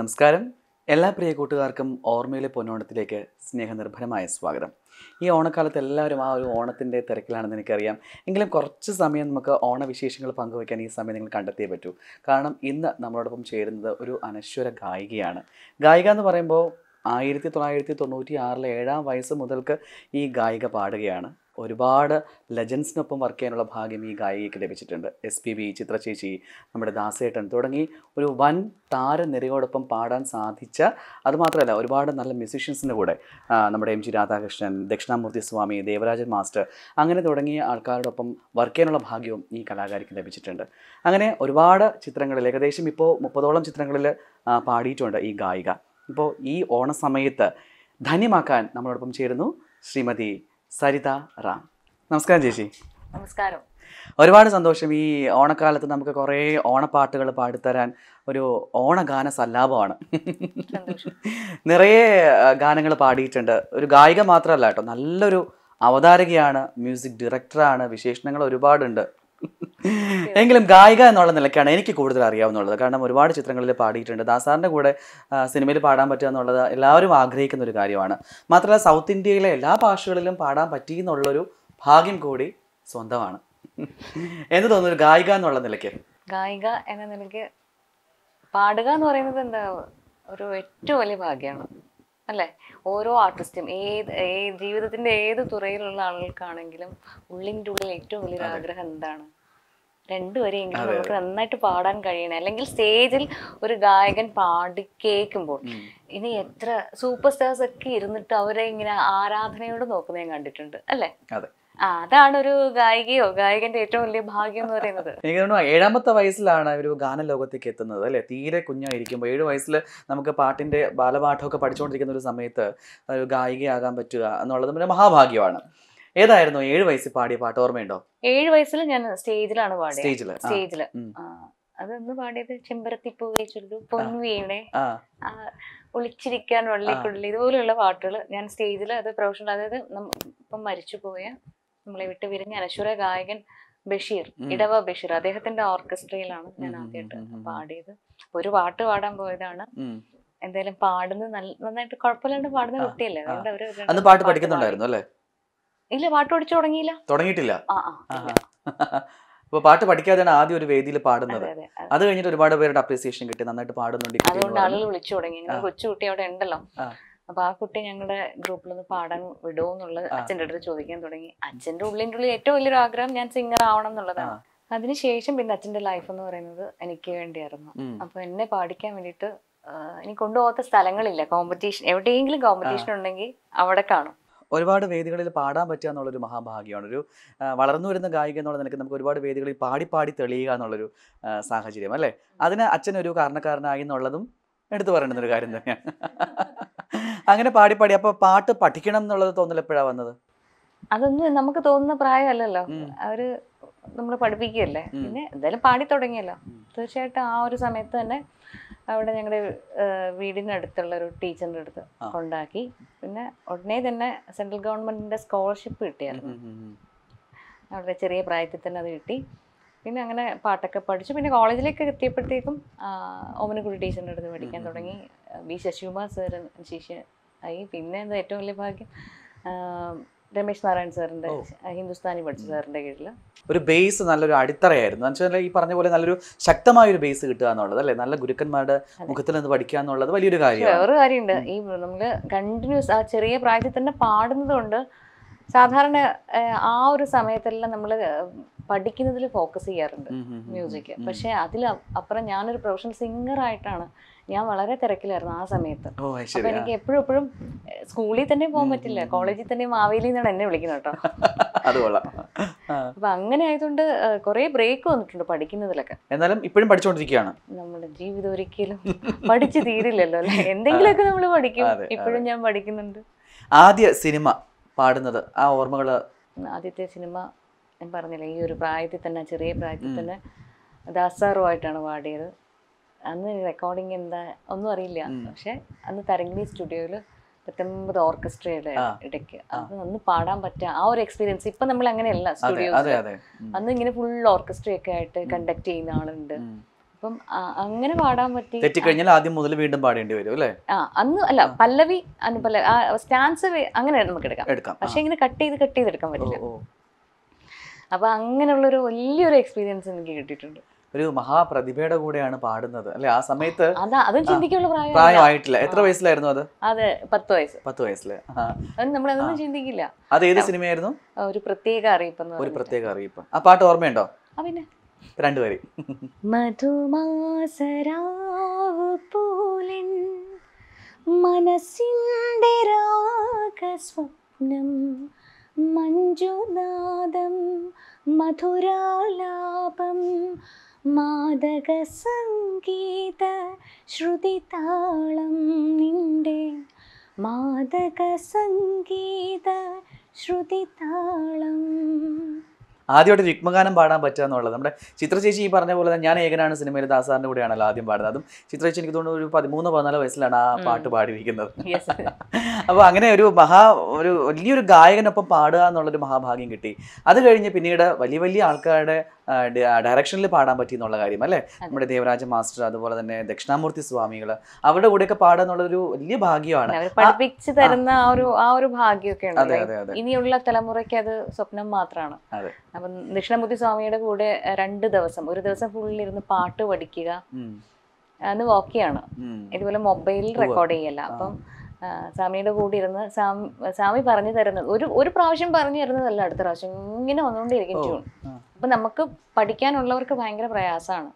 നമസ്കാരം എല്ലാ പ്രിയ കൂട്ടുകാർക്കും ഓർമ്മയിലെ പൊന്നോണത്തിലേക്ക് സ്നേഹനിർഭരമായ സ്വാഗതം ഈ ഓണക്കാലത്ത് എല്ലാവരും ആ ഒരു ഓണത്തിൻ്റെ തിരക്കിലാണെന്ന് എനിക്കറിയാം എങ്കിലും കുറച്ച് സമയം നമുക്ക് ഓണവിശേഷങ്ങൾ പങ്കുവയ്ക്കാൻ ഈ സമയം നിങ്ങൾ കണ്ടെത്തിയേ പറ്റൂ കാരണം ഇന്ന് നമ്മളോടൊപ്പം ചേരുന്നത് ഒരു അനശ്വര ഗായികയാണ് ഗായിക എന്ന് പറയുമ്പോൾ ആയിരത്തി തൊള്ളായിരത്തി തൊണ്ണൂറ്റി ആറിലെ ഏഴാം വയസ്സ് മുതൽക്ക് ഈ ഗായിക പാടുകയാണ് ഒരുപാട് ലെജൻസിനൊപ്പം വർക്ക് ചെയ്യാനുള്ള ഭാഗ്യം ഈ ഗായികയ്ക്ക് ലഭിച്ചിട്ടുണ്ട് എസ് പി ബി ചിത്രചേച്ചി നമ്മുടെ ദാസേട്ടൻ തുടങ്ങി ഒരു വൻ താരനിരയോടൊപ്പം പാടാൻ സാധിച്ച അതുമാത്രമല്ല ഒരുപാട് നല്ല മ്യൂസീഷ്യൻസിൻ്റെ കൂടെ നമ്മുടെ M G Radhakrishnan Dakshinamoorthy Swami Devarajan master അങ്ങനെ തുടങ്ങിയ ആൾക്കാരോടൊപ്പം വർക്ക് ചെയ്യാനുള്ള ഭാഗ്യവും ഈ കലാകാരിക്ക് ലഭിച്ചിട്ടുണ്ട് അങ്ങനെ ഒരുപാട് ചിത്രങ്ങളിൽ ഏകദേശം ഇപ്പോൾ മുപ്പതോളം ചിത്രങ്ങളിൽ പാടിയിട്ടുണ്ട് ഈ ഗായിക ഇപ്പോൾ ഈ ഓണസമയത്ത് ധന്യമാക്കാൻ നമ്മളോടൊപ്പം ചേരുന്നു ശ്രീമതി സരിത റാം നമസ്കാരം ചേച്ചി നമസ്കാരം ഒരുപാട് സന്തോഷം ഈ ഓണക്കാലത്ത് നമുക്ക് കുറേ ഓണപ്പാട്ടുകൾ പാടിത്തരാൻ ഒരു ഓണഗാന സല്ലാപമാണ് നിറയെ ഗാനങ്ങൾ പാടിയിട്ടുണ്ട് ഒരു ഗായിക മാത്രമല്ല കേട്ടോ നല്ലൊരു അവതാരകയാണ് മ്യൂസിക് ഡയറക്ടറാണ് വിശേഷണങ്ങൾ ഒരുപാടുണ്ട് എങ്കിലും ഗായിക എന്നുള്ള നിലയ്ക്കാണ് എനിക്ക് കൂടുതൽ അറിയാവുന്നുള്ളത് കാരണം ഒരുപാട് ചിത്രങ്ങളിൽ പാടിയിട്ടുണ്ട് ദാസാറിൻ്റെ കൂടെ സിനിമയിൽ പാടാൻ പറ്റുക എന്നുള്ളത് എല്ലാവരും ആഗ്രഹിക്കുന്ന ഒരു കാര്യമാണ് മാത്രമല്ല സൗത്ത് ഇന്ത്യയിലെ എല്ലാ ഭാഷകളിലും പാടാൻ പറ്റി എന്നുള്ളൊരു ഭാഗ്യം കൂടി സ്വന്തമാണ് എന്ത് തോന്നുന്നു ഗായിക എന്നുള്ള നിലയ്ക്ക് ഗായിക എന്ന നിലയ്ക്ക് പാടുക എന്ന് പറയുന്നത് എന്താ ഒരു ഏറ്റവും വലിയ ഭാഗ്യമാണ് അല്ലേ ഓരോ ആർട്ടിസ്റ്റും ഏത് ജീവിതത്തിന്റെ ഏത് തുറയിലുള്ള ആളുകൾക്കാണെങ്കിലും ഉള്ളിൻ്റെ ഉള്ളിൽ ഏറ്റവും വലിയൊരു ആഗ്രഹം എന്താണ് രണ്ടുപേരെയെങ്കിലും നമുക്ക് നന്നായിട്ട് പാടാൻ കഴിയണേ അല്ലെങ്കിൽ സ്റ്റേജിൽ ഒരു ഗായകൻ പാടി കേൾക്കുമ്പോൾ ഇനി എത്ര സൂപ്പർ സ്റ്റാർസ് ഒക്കെ ഇരുന്നിട്ട് അവരെ ഇങ്ങനെ ആരാധനയോട് നോക്കുന്നത് ഞാൻ കണ്ടിട്ടുണ്ട് അല്ലേ അതാണ് ഒരു ഗായികയോ ഗായകന്റെ ഏറ്റവും വലിയ ഭാഗ്യം എന്ന് പറയുന്നത് എനിക്ക് തോന്നുന്നു ഏഴാമത്തെ വയസ്സിലാണ് ഒരു ഗാന ലോകത്തേക്ക് എത്തുന്നത് അല്ലെ തീരെ കുഞ്ഞായിരിക്കുമ്പോൾ ഏഴ് വയസ്സിൽ നമുക്ക് പാട്ടിന്റെ ബാലപാഠമൊക്കെ പഠിച്ചുകൊണ്ടിരിക്കുന്ന ഒരു സമയത്ത് ഒരു ഗായികയാകാൻ പറ്റുക എന്നുള്ളത് പിന്നെ മഹാഭാഗ്യമാണ് ഏതായിരുന്നു ഏഴ് വയസ്സിൽ പാടിയ പാട്ട് ഓർമ്മയുണ്ടോ ഏഴ് വയസ്സിൽ ഞാൻ സ്റ്റേജിലാണ് പാടിയത് സ്റ്റേജില് സ്റ്റേജില് അതൊന്ന് പാടിയത് ചെമ്പരത്തി ചൊല്ലു പൊൻവീണേ ഒളിച്ചിരിക്കാൻ വള്ളിക്കുള്ളി ഇതുപോലെയുള്ള പാട്ടുകൾ ഞാൻ സ്റ്റേജിൽ അത് പ്രൊഫഷണൽ അതായത് ഇപ്പം മരിച്ചു പോയ നമ്മളെ വിട്ട് വിരിഞ്ഞ അനശ്വര ഗായകൻ ബഷീർ ഇടവ ബഷീർ അദ്ദേഹത്തിന്റെ ഓർക്കസ്ട്രയിലാണ് ഞാൻ ആദ്യമായിട്ട് പാടിയത് ഒരു പാട്ട് പാടാൻ പോയതാണ് എന്തായാലും പാടുന്നത് നന്നായിട്ട് കുഴപ്പമില്ലാണ്ട് പാടുന്ന കുട്ടിയല്ലേ അന്ന് പാട്ട് പഠിക്കുന്നുണ്ടായിരുന്നു അല്ലേ ഇല്ല പാട്ട് പഠിച്ചു തുടങ്ങിയില്ല തുടങ്ങിയിട്ടില്ല അപ്പൊ പാട്ട് പഠിക്കാതെയാണ് ആദ്യം ഒരു വേദിയിൽ പാടുന്നത് അത് കഴിഞ്ഞിട്ട് ഒരുപാട് പേരുടെ അപ്രീസിയേഷൻ കിട്ടി നന്നായിട്ട് പാടുന്നുണ്ട് അതുകൊണ്ട് ആളുകൾ വിളിച്ചു തുടങ്ങി കൊച്ചുകുട്ടി അവിടെ ഉണ്ടല്ലോ അപ്പൊ ആ കുട്ടി ഞങ്ങളുടെ ഗ്രൂപ്പിൽ ഒന്ന് പാടാൻ വിടുമോ എന്നുള്ളത് അച്ഛൻ്റെ അടുത്ത് ചോദിക്കാൻ തുടങ്ങി അച്ഛൻ്റെ ഉള്ളിൻ്റെ ഉള്ളിൽ ഏറ്റവും വലിയൊരു ആഗ്രഹം ഞാൻ സിംഗർ ആവണം എന്നുള്ളതാണ് അതിനുശേഷം പിന്നെ അച്ഛൻ്റെ ലൈഫ് എന്ന് പറയുന്നത് എനിക്ക് വേണ്ടിയായിരുന്നു അപ്പൊ എന്നെ പാടിക്കാൻ വേണ്ടിയിട്ട് എനിക്ക് കൊണ്ടുപോകാത്ത സ്ഥലങ്ങളില്ല കോമ്പറ്റീഷൻ എവിടെയെങ്കിലും കോമ്പറ്റീഷൻ ഉണ്ടെങ്കിൽ അവിടെ കാണും ഒരുപാട് വേദികളിൽ പാടാൻ പറ്റുക എന്നുള്ളൊരു മഹാഭാഗ്യമാണ് ഒരു വളർന്നു വരുന്ന ഗായിക എന്നുള്ള നിനക്ക് നമുക്ക് ഒരുപാട് വേദികളിൽ പാടി പാടി തെളിയുക എന്നുള്ളൊരു സാഹചര്യം അല്ലേ അതിന് അച്ഛൻ ഒരു കാരണക്കാരനായി എന്നുള്ളതും എടുത്തു പറയേണ്ടുന്ന ഒരു കാര്യം തന്നെയാണ് അങ്ങനെ പാടി പാടി അപ്പൊ പാട്ട് പഠിക്കണം എന്നുള്ളത് തോന്നല എപ്പോഴാ വന്നത് അതൊന്നും നമുക്ക് തോന്നുന്ന പ്രായമല്ലല്ലോ അവര് നമ്മൾ പഠിപ്പിക്കുകയല്ലേ പിന്നെ എന്തായാലും പാടി തുടങ്ങിയല്ലോ തീർച്ചയായിട്ടും ആ ഒരു സമയത്ത് തന്നെ അവിടെ ഞങ്ങളുടെ വീടിനടുത്തുള്ള ഒരു ടീച്ചറിന്റെ അടുത്ത് കൊണ്ടാക്കി പിന്നെ ഉടനെ തന്നെ സെൻട്രൽ ഗവൺമെന്റിന്റെ സ്കോളർഷിപ്പ് കിട്ടിയായിരുന്നു അവിടെ ചെറിയ പ്രായത്തിൽ തന്നെ അത് കിട്ടി പിന്നെ അങ്ങനെ പാട്ടൊക്കെ പഠിച്ചു പിന്നെ കോളേജിലേക്ക് എത്തിയപ്പോഴത്തേക്കും ഓമനക്കുടി ടീച്ചറിന്റെ അടുത്ത് പഠിക്കാൻ തുടങ്ങി ബി ശശികുമാർ സാറിന് ശിഷ്യ ആയി പിന്നെ എന്താ ഏറ്റവും വലിയ ഭാഗ്യം രമേശ് നാരായൺ സാറിന്റെ ഹിന്ദുസ്ഥാനി പഠിച്ച സാറിന്റെ കീഴിൽ ഒരു ബേസ് നല്ലൊരു അടിത്തറയായിരുന്നു വെച്ചാൽ ഈ പറഞ്ഞ പോലെ നല്ലൊരു ശക്തമായ ഒരു ബേസ് കിട്ടുക എന്നുള്ളത് അല്ലേ നല്ല ഗുരുക്കന്മാരുടെ മുഖത്തിൽ നിന്ന് പഠിക്കുക എന്നുള്ളത് വലിയൊരു കാര്യം വേറെ കാര്യമുണ്ട് ഈ നമ്മള് കണ്ടിന്യൂസ് ആ ചെറിയ പ്രായത്തിൽ തന്നെ പാടുന്നതുകൊണ്ട് സാധാരണ ആ ഒരു സമയത്തെല്ലാം നമ്മൾ പഠിക്കുന്നതിൽ ഫോക്കസ് ചെയ്യാറുണ്ട് മ്യൂസിക് പക്ഷെ അതിൽ അപ്പുറം ഞാനൊരു പ്രൊഫഷണൽ സിംഗർ ആയിട്ടാണ് ഞാൻ വളരെ തിരക്കിലായിരുന്നു ആ സമയത്ത് അപ്പൊ എനിക്ക് എപ്പോഴും എപ്പോഴും സ്കൂളിൽ തന്നെ പോകാൻ പറ്റില്ല കോളേജിൽ തന്നെ മാവേലി എന്നാണ് എന്നെ വിളിക്കുന്നത് കേട്ടോ അപ്പൊ അങ്ങനെ ആയതുകൊണ്ട് കുറെ ബ്രേക്ക് വന്നിട്ടുണ്ട് പഠിക്കുന്നതിലൊക്കെ എന്നാലും ഇപ്പോഴും പഠിച്ചുകൊണ്ടിരിക്കുകയാണ് നമ്മുടെ ജീവിതം ഒരിക്കലും പഠിച്ചു തീരില്ലല്ലോ അല്ലെ എന്തെങ്കിലുമൊക്കെ നമ്മൾ പഠിക്കും ഇപ്പോഴും ഞാൻ പഠിക്കുന്നുണ്ട് ആദ്യ സിനിമ പാടുന്നത് ആ ഓർമ്മകൾ ആദ്യത്തെ സിനിമ ഞാൻ പറഞ്ഞില്ല ഈ ഒരു പ്രായത്തിൽ തന്നെ ചെറിയ പ്രായത്തിൽ തന്നെ ദാസാറുമായിട്ടാണ് പാടിയത് അന്ന് റെക്കോർഡിങ് എന്താ ഒന്നും അറിയില്ല പക്ഷെ അന്ന് തരംഗിണി സ്റ്റുഡിയോയില് പത്തൊമ്പത് ഓർക്കസ്ട്രയുടെ ഇടയ്ക്ക് അത് അന്ന് പാടാൻ പറ്റുക ആ ഒരു എക്സ്പീരിയൻസ് ഇപ്പൊ നമ്മൾ അങ്ങനെയല്ല സ്റ്റുഡിയോസ് അന്ന് ഇങ്ങനെ ഫുൾ ഓർക്കസ്ട്രയൊക്കെ ആയിട്ട് കണ്ടക്ട് ചെയ്യുന്ന ആളുണ്ട് അപ്പം അങ്ങനെ പാടാൻ പറ്റി കഴിഞ്ഞാൽ ആദ്യം മുതൽ വീണ്ടും പാടേണ്ടി വരും അല്ലേ ആ അന്ന് അല്ല പല്ലവി അന്ന് പല്ല സ്റ്റാൻസ് അങ്ങനെ നമുക്ക് എടുക്കാം എടുക്കാം പക്ഷെ ഇങ്ങനെ കട്ട് ചെയ്ത് കട്ട് ചെയ്ത് എടുക്കാൻ പറ്റില്ല അപ്പൊ അങ്ങനെയുള്ളൊരു വലിയൊരു എക്സ്പീരിയൻസ് എനിക്ക് കിട്ടിയിട്ടുണ്ട് ഒരു മഹാപ്രതിഭയുടെ കൂടെയാണ് പാടുന്നത് അല്ലെ ആ സമയത്ത് പ്രായമായിട്ടില്ല എത്ര വയസ്സിലായിരുന്നു അത് അതെ പത്ത് വയസ്സ് പത്ത് വയസ്സില് ചിന്തിക്കില്ല അത് ഏത് സിനിമയായിരുന്നു ഒരു പ്രത്യേക അറിയിപ്പ് ഒരു പ്രത്യേക അറിയിപ്പ് ആ പാട്ട് ഓർമ്മയുണ്ടോ പിന്നെ രണ്ടുപേരും മധുമാസരാവ് പോലൻ മനസ്സിൻ്റെ രാഗസ്വപ്നം മഞ്ജുനാദം മധുരാലാപം സംഗീത താളം നിൻ്റെ മാദക സംഗീത ശ്രുതി താളം ആദ്യമായിട്ട് രുക്മഗാനം പാടാൻ പറ്റുക എന്നുള്ളത് നമ്മുടെ ചിത്രചേച്ചി ഈ പറഞ്ഞ പോലെ തന്നെ ഞാൻ ഏകനാണ് സിനിമയിൽ ദാസാറിൻ്റെ കൂടെയാണല്ലോ ആദ്യം പാടുന്നത് അതും ചിത്രചേച്ചി എനിക്ക് തോന്നുന്നു ഒരു പതിമൂന്ന് പതിനാല് വയസ്സിലാണ് ആ പാട്ട് പാടിയിരിക്കുന്നത് അപ്പോൾ അങ്ങനെ ഒരു മഹാ ഒരു വലിയൊരു ഗായകനൊപ്പം പാടുക എന്നുള്ളൊരു മഹാഭാഗ്യം കിട്ടി അത് കഴിഞ്ഞ് പിന്നീട് വലിയ വലിയ ആൾക്കാരുടെ ഡയറക്ഷനിൽ പാടാൻ പറ്റി എന്നുള്ള കാര്യം അല്ലേ നമ്മുടെ ദേവരാജ മാസ്റ്റർ അതുപോലെ തന്നെ ദക്ഷിണാമൂർത്തി സ്വാമികൾ അവരുടെ കൂടെയൊക്കെ പാടുക ഒരു വലിയ ഭാഗ്യമാണ് പഠിപ്പിച്ചു തരുന്ന ആ ഒരു ആ ഒരു ഭാഗ്യമൊക്കെ ഉണ്ട് ഇനിയുള്ള തലമുറയ്ക്ക് അത് സ്വപ്നം മാത്രമാണ് അപ്പം ദക്ഷിണാമൂർത്തി സ്വാമിയുടെ കൂടെ രണ്ട് ദിവസം ഒരു ദിവസം ഇരുന്ന് പാട്ട് പഠിക്കുക അന്ന് വോക്കിയാണ് ഇതുപോലെ മൊബൈലിൽ റെക്കോർഡ് ചെയ്യല്ല അപ്പം സ്വാമിയുടെ കൂടെ ഇരുന്ന് സ്വാമി പറഞ്ഞു തരുന്നത് ഒരു ഒരു പ്രാവശ്യം പറഞ്ഞു തരുന്നതല്ല അടുത്ത പ്രാവശ്യം ഇങ്ങനെ വന്നുകൊണ്ടിരിക്കും ട്യൂൺ അപ്പൊ നമുക്ക് പഠിക്കാനുള്ളവർക്ക് ഭയങ്കര പ്രയാസമാണ്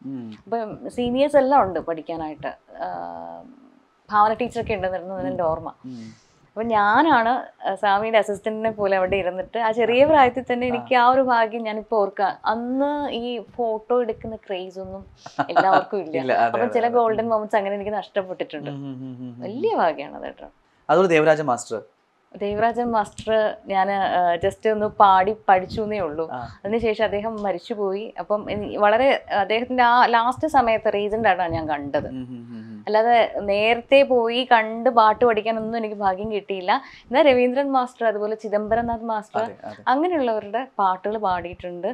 അപ്പൊ സീനിയേഴ്സ് എല്ലാം ഉണ്ട് പഠിക്കാനായിട്ട് ഭാവന ടീച്ചറൊക്കെ ഉണ്ട് എൻ്റെ ഓർമ്മ അപ്പൊ ഞാനാണ് സ്വാമിയുടെ അസിസ്റ്റന്റിനെ പോലെ അവിടെ ഇരുന്നിട്ട് ആ ചെറിയ പ്രായത്തിൽ തന്നെ എനിക്ക് ആ ഒരു ഭാഗ്യം ഞാനിപ്പോൾ ഓർക്കുക അന്ന് ഈ ഫോട്ടോ എടുക്കുന്ന ക്രേസ് ഒന്നും എല്ലാവർക്കും ഇല്ല അപ്പൊ ചില ഗോൾഡൻ മൊമെന്റ്സ് അങ്ങനെ എനിക്ക് നഷ്ടപ്പെട്ടിട്ടുണ്ട് വലിയ ഭാഗ്യമാണ് അത് കേട്ടോ അതുപോലെ ദേവരാജ മാസ്റ്റർ ദേവരാജൻ മാസ്റ്റർ ഞാൻ ജസ്റ്റ് ഒന്ന് പാടി പഠിച്ചു എന്നേ ഉള്ളൂ അതിനുശേഷം അദ്ദേഹം മരിച്ചുപോയി അപ്പം വളരെ അദ്ദേഹത്തിന്റെ ആ ലാസ്റ്റ് സമയത്ത് റീസെന്റ് ആയിട്ടാണ് ഞാൻ കണ്ടത് അല്ലാതെ നേരത്തെ പോയി കണ്ട് പാട്ട് പഠിക്കാനൊന്നും എനിക്ക് ഭാഗ്യം കിട്ടിയില്ല എന്നാൽ രവീന്ദ്രൻ മാസ്റ്റർ അതുപോലെ ചിദംബരനാഥ് മാസ്റ്റർ അങ്ങനെയുള്ളവരുടെ പാട്ടുകൾ പാടിയിട്ടുണ്ട്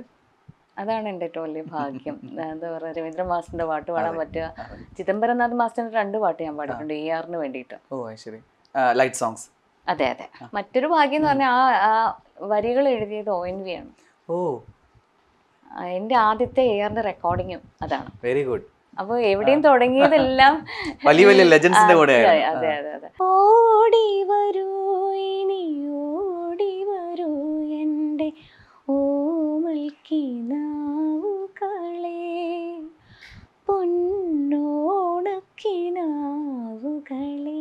അതാണ് എൻ്റെ ഏറ്റവും വലിയ ഭാഗ്യം എന്താ പറയുക രവീന്ദ്രൻ മാസ്റ്ററിന്റെ പാട്ട് പാടാൻ പറ്റുക ചിദംബരനാഥ് മാസ്റ്ററിന്റെ രണ്ട് പാട്ട് ഞാൻ പാടിയിട്ടുണ്ട് എ ആറിന് വേണ്ടിയിട്ട് ലൈറ്റ് സോങ്സ് അതെ അതെ മറ്റൊരു ഭാഗ്യം എന്ന് പറഞ്ഞാൽ ആ വരികൾ എഴുതിയത് ഒ എൻ വി ആണ് ഓ എന്റെ ആദ്യത്തെ എയറിന്റെ റെക്കോർഡിങ്ങും അതാണ് വെരി ഗുഡ് അപ്പൊ എവിടെയും തുടങ്ങിയതെല്ലാം വലിയ വലിയ ലെജൻസിന്റെ കൂടെ അതെ അതെ അതെ ഓടി വരൂ ഇനി ഓടി വരൂ എൻ്റെ ഓ കിനാവുകളെ പൊന്നോണക്കിനാവുകളേ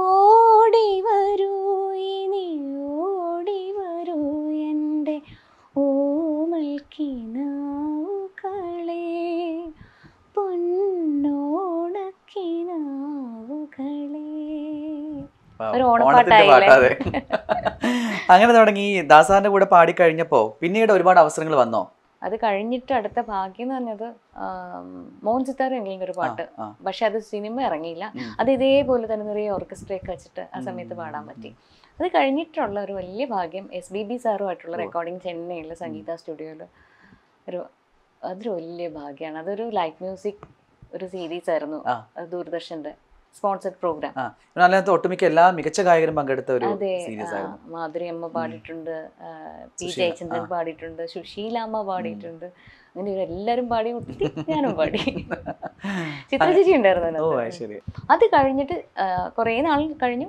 ഓടിവരൂ വരൂ ഇനി ഓടി വരൂ എൻ്റെ ഓമൽ കിനാവുകളെ പൊന്നോണക്കിനാവുകളെ ഒരു ഓണപ്പാട്ടായില്ലേ അങ്ങനെ തുടങ്ങി ദാസാറിന്റെ കൂടെ പാടി പാടിക്കഴിഞ്ഞപ്പോ പിന്നീട് ഒരുപാട് അവസരങ്ങൾ വന്നോ അത് കഴിഞ്ഞിട്ട് അടുത്ത ഭാഗ്യം എന്ന് പറഞ്ഞത് മോഹൻ സിത്താർ എങ്കിലും ഒരു പാട്ട് പക്ഷെ അത് സിനിമ ഇറങ്ങിയില്ല അത് ഇതേപോലെ തന്നെ നിറയെ ഒക്കെ വെച്ചിട്ട് ആ സമയത്ത് പാടാൻ പറ്റി അത് കഴിഞ്ഞിട്ടുള്ള ഒരു വലിയ ഭാഗ്യം എസ് ബി ബി സാറുമായിട്ടുള്ള റെക്കോർഡിങ് ചെന്നൈയിലെ സംഗീത സ്റ്റുഡിയോയിൽ ഒരു അതൊരു വലിയ ഭാഗ്യമാണ് അതൊരു ലൈറ്റ് മ്യൂസിക് ഒരു സീരീസ് ആയിരുന്നു ദൂരദർശന്റെ സ്പോൺസർഡ് പ്രോഗ്രാം അതിനകത്ത് ഒട്ടുമിക്ക എല്ലാ മികച്ച ഗായകരും പങ്കെടുത്ത ഒരു സീരീസ് മാധുരി അമ്മ പാടിയിട്ടുണ്ട് പി ജയചന്ദ്രൻ പാടിയിട്ടുണ്ട് സുശീല അമ്മ പാടിയിട്ടുണ്ട് അങ്ങനെ ഇവരെല്ലാരും പാടി ഞാനും പാടി ചിത്രചേച്ചി ഉണ്ടായിരുന്നു അത് കഴിഞ്ഞിട്ട് കുറേ നാൾ കഴിഞ്ഞു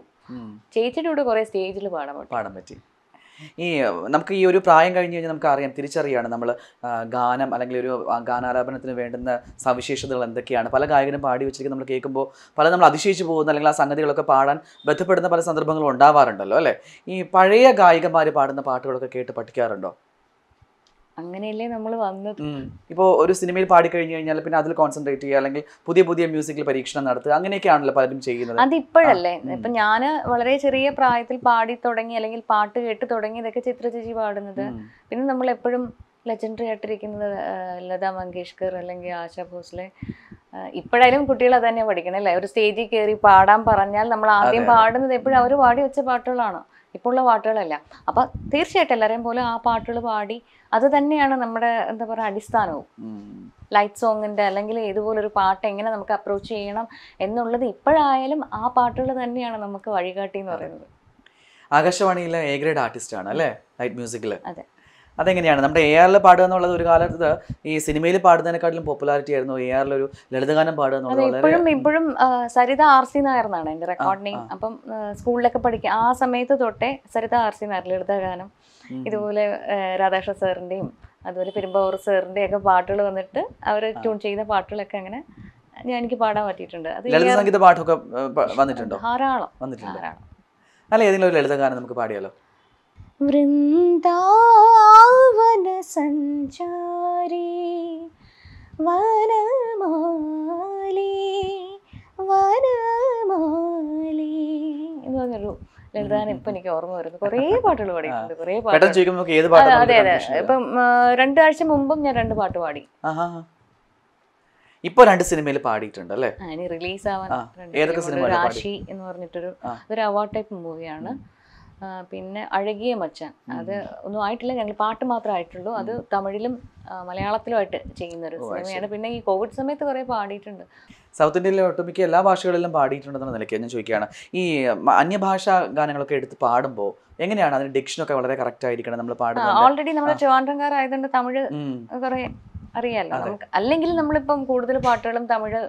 ചേച്ചിയുടെ കൂടെ കുറെ സ്റ്റേജിൽ പാടാൻ പാടാൻ പറ്റി ഈ നമുക്ക് ഈ ഒരു പ്രായം കഴിഞ്ഞ് കഴിഞ്ഞാൽ നമുക്ക് അറിയാം തിരിച്ചറിയാണ് നമ്മൾ ഗാനം അല്ലെങ്കിൽ ഒരു ഗാനാലാപനത്തിന് വേണ്ടുന്ന സവിശേഷതകൾ എന്തൊക്കെയാണ് പല ഗായകനും പാടി വെച്ചിരിക്കുന്ന നമ്മൾ കേൾക്കുമ്പോൾ പല നമ്മൾ അതിശയിച്ചു പോകുന്ന അല്ലെങ്കിൽ ആ സംഗതികളൊക്കെ പാടാൻ ബന്ധപ്പെടുന്ന പല സന്ദർഭങ്ങളും ഉണ്ടാവാറുണ്ടല്ലോ അല്ലേ ഈ പഴയ ഗായികമാർ പാടുന്ന പാട്ടുകളൊക്കെ കേട്ട് പഠിക്കാറുണ്ടോ അങ്ങനെയല്ലേ നമ്മൾ വന്നത് ഇപ്പോൾ ഒരു സിനിമയിൽ പാടി കഴിഞ്ഞു കഴിഞ്ഞാൽ പിന്നെ അതിൽ കോൺസെൻട്രേറ്റ് ചെയ്യുക അല്ലെങ്കിൽ പുതിയ പുതിയ മ്യൂസിക്കിൽ പരീക്ഷണം നടത്തുക അങ്ങനെയൊക്കെയാണല്ലോ പലരും ചെയ്യുന്നത് അതിപ്പോഴല്ലേ ഇപ്പം ഞാൻ വളരെ ചെറിയ പ്രായത്തിൽ പാടി തുടങ്ങി അല്ലെങ്കിൽ പാട്ട് കേട്ട് തുടങ്ങിയതൊക്കെ ചിത്രചേച്ചി പാടുന്നത് പിന്നെ നമ്മൾ എപ്പോഴും ലെജൻഡറി ആയിട്ടിരിക്കുന്നത് ലതാ മങ്കേഷ്കർ അല്ലെങ്കിൽ ആശാ ഭോസ്ലെ ഇപ്പോഴായാലും കുട്ടികൾ അത് തന്നെ പഠിക്കണം അല്ലേ ഒരു സ്റ്റേജിൽ കയറി പാടാൻ പറഞ്ഞാൽ നമ്മൾ ആദ്യം പാടുന്നത് എപ്പോഴും അവർ പാടി വെച്ച പാട്ടുകളാണ് ഇപ്പോഴുള്ള പാട്ടുകളല്ല അപ്പം തീർച്ചയായിട്ടും എല്ലാവരെയും പോലെ ആ പാട്ടുകൾ പാടി അത് തന്നെയാണ് നമ്മുടെ എന്താ പറയുക അടിസ്ഥാനവും ലൈറ്റ് സോങ്ങിന്റെ അല്ലെങ്കിൽ ഇതുപോലൊരു പാട്ട് എങ്ങനെ നമുക്ക് അപ്രോച്ച് ചെയ്യണം എന്നുള്ളത് ഇപ്പോഴായാലും ആ പാട്ടുകൾ തന്നെയാണ് നമുക്ക് വഴികാട്ടി എന്ന് പറയുന്നത് ആകാശവാണിയിലെ എ ഗ്രേഡ് ആർട്ടിസ്റ്റ് ആണ് അല്ലേ ലൈറ്റ് മ്യൂസിക്കിൽ അതെ അതെങ്ങനെയാണ് നമ്മുടെ എ ആറിൽ പാടുക എന്നുള്ളത് ഒരു കാലത്ത് ഈ സിനിമയിൽ പാടുന്നതിനെക്കാട്ടിലും പോപ്പുലാരിറ്റി ആയിരുന്നു എ ആറിൽ ഒരു ലളിതഗാനം പാടുക എന്നുള്ളത് ഇപ്പോഴും ഇപ്പോഴും സരിത ആർ സി നായർ എന്നാണ് എൻ്റെ റെക്കോർഡിങ് അപ്പം സ്കൂളിലൊക്കെ പഠിക്കുക ആ സമയത്ത് തൊട്ടേ സരിത ആർ സി നായർ ലളിതഗാനം ഇതുപോലെ രാധാകൃഷ്ണ സാറിന്റെയും അതുപോലെ പെരുമ്പാവൂർ സാറിൻ്റെയും ഒക്കെ പാട്ടുകൾ വന്നിട്ട് അവർ ട്യൂൺ ചെയ്ത പാട്ടുകളൊക്കെ അങ്ങനെ ഞാൻ എനിക്ക് പാടാൻ പറ്റിയിട്ടുണ്ട് സംഗീത പാട്ടൊക്കെ വന്നിട്ടുണ്ടോ ധാരാളം അല്ല ഏതെങ്കിലും ഒരു ഗാനം നമുക്ക് പാടിയാലോ വൃന്ദാവന സഞ്ചാരി വനമാലി വനമാലി എന്ന് പറഞ്ഞു ലളിതാൻ ഇപ്പൊ എനിക്ക് ഓർമ്മ വരുന്നു കുറേ പാട്ടുകൾ പാടിയിട്ടുണ്ട് കുറേ പാട്ട് അതെ അതെ ഇപ്പം രണ്ടാഴ്ച മുമ്പും ഞാൻ രണ്ട് പാട്ട് പാടി ഇപ്പൊ രണ്ട് സിനിമയിൽ പാടിയിട്ടുണ്ട് അല്ലേ റിലീസ് ആവാൻ ഏതൊക്കെ രാശി എന്ന് പറഞ്ഞിട്ടൊരു ഒരു അവാർഡ് ടൈപ്പ് മൂവിയാണ് പിന്നെ അഴകിയ മച്ചൻ അത് ഒന്നും ആയിട്ടില്ല ഞങ്ങൾ പാട്ട് മാത്രമേ ആയിട്ടുള്ളൂ അത് തമിഴിലും മലയാളത്തിലുമായിട്ട് ചെയ്യുന്ന ഒരു സിനിമയാണ് പിന്നെ ഈ കോവിഡ് സമയത്ത് കുറേ പാടിയിട്ടുണ്ട് സൗത്ത് ഇന്ത്യയിലെ ഒട്ടുമിക്ക എല്ലാ ഭാഷകളിലും പാടിയിട്ടുണ്ടെന്ന നിലയ്ക്ക് ഞാൻ ചോദിക്കുകയാണ് ഈ അന്യഭാഷാ ഗാനങ്ങളൊക്കെ എടുത്ത് പാടുമ്പോൾ എങ്ങനെയാണ് അതിന് ഡിക്ഷനൊക്കെ വളരെ കറക്റ്റ് ആയിരിക്കണം നമ്മൾ പാടുന്നത് ഓൾറെഡി നമ്മൾ ആയതുകൊണ്ട് തമിഴ് കുറേ അറിയാലോ നമുക്ക് അല്ലെങ്കിൽ നമ്മളിപ്പം കൂടുതൽ പാട്ടുകളും തമിഴ്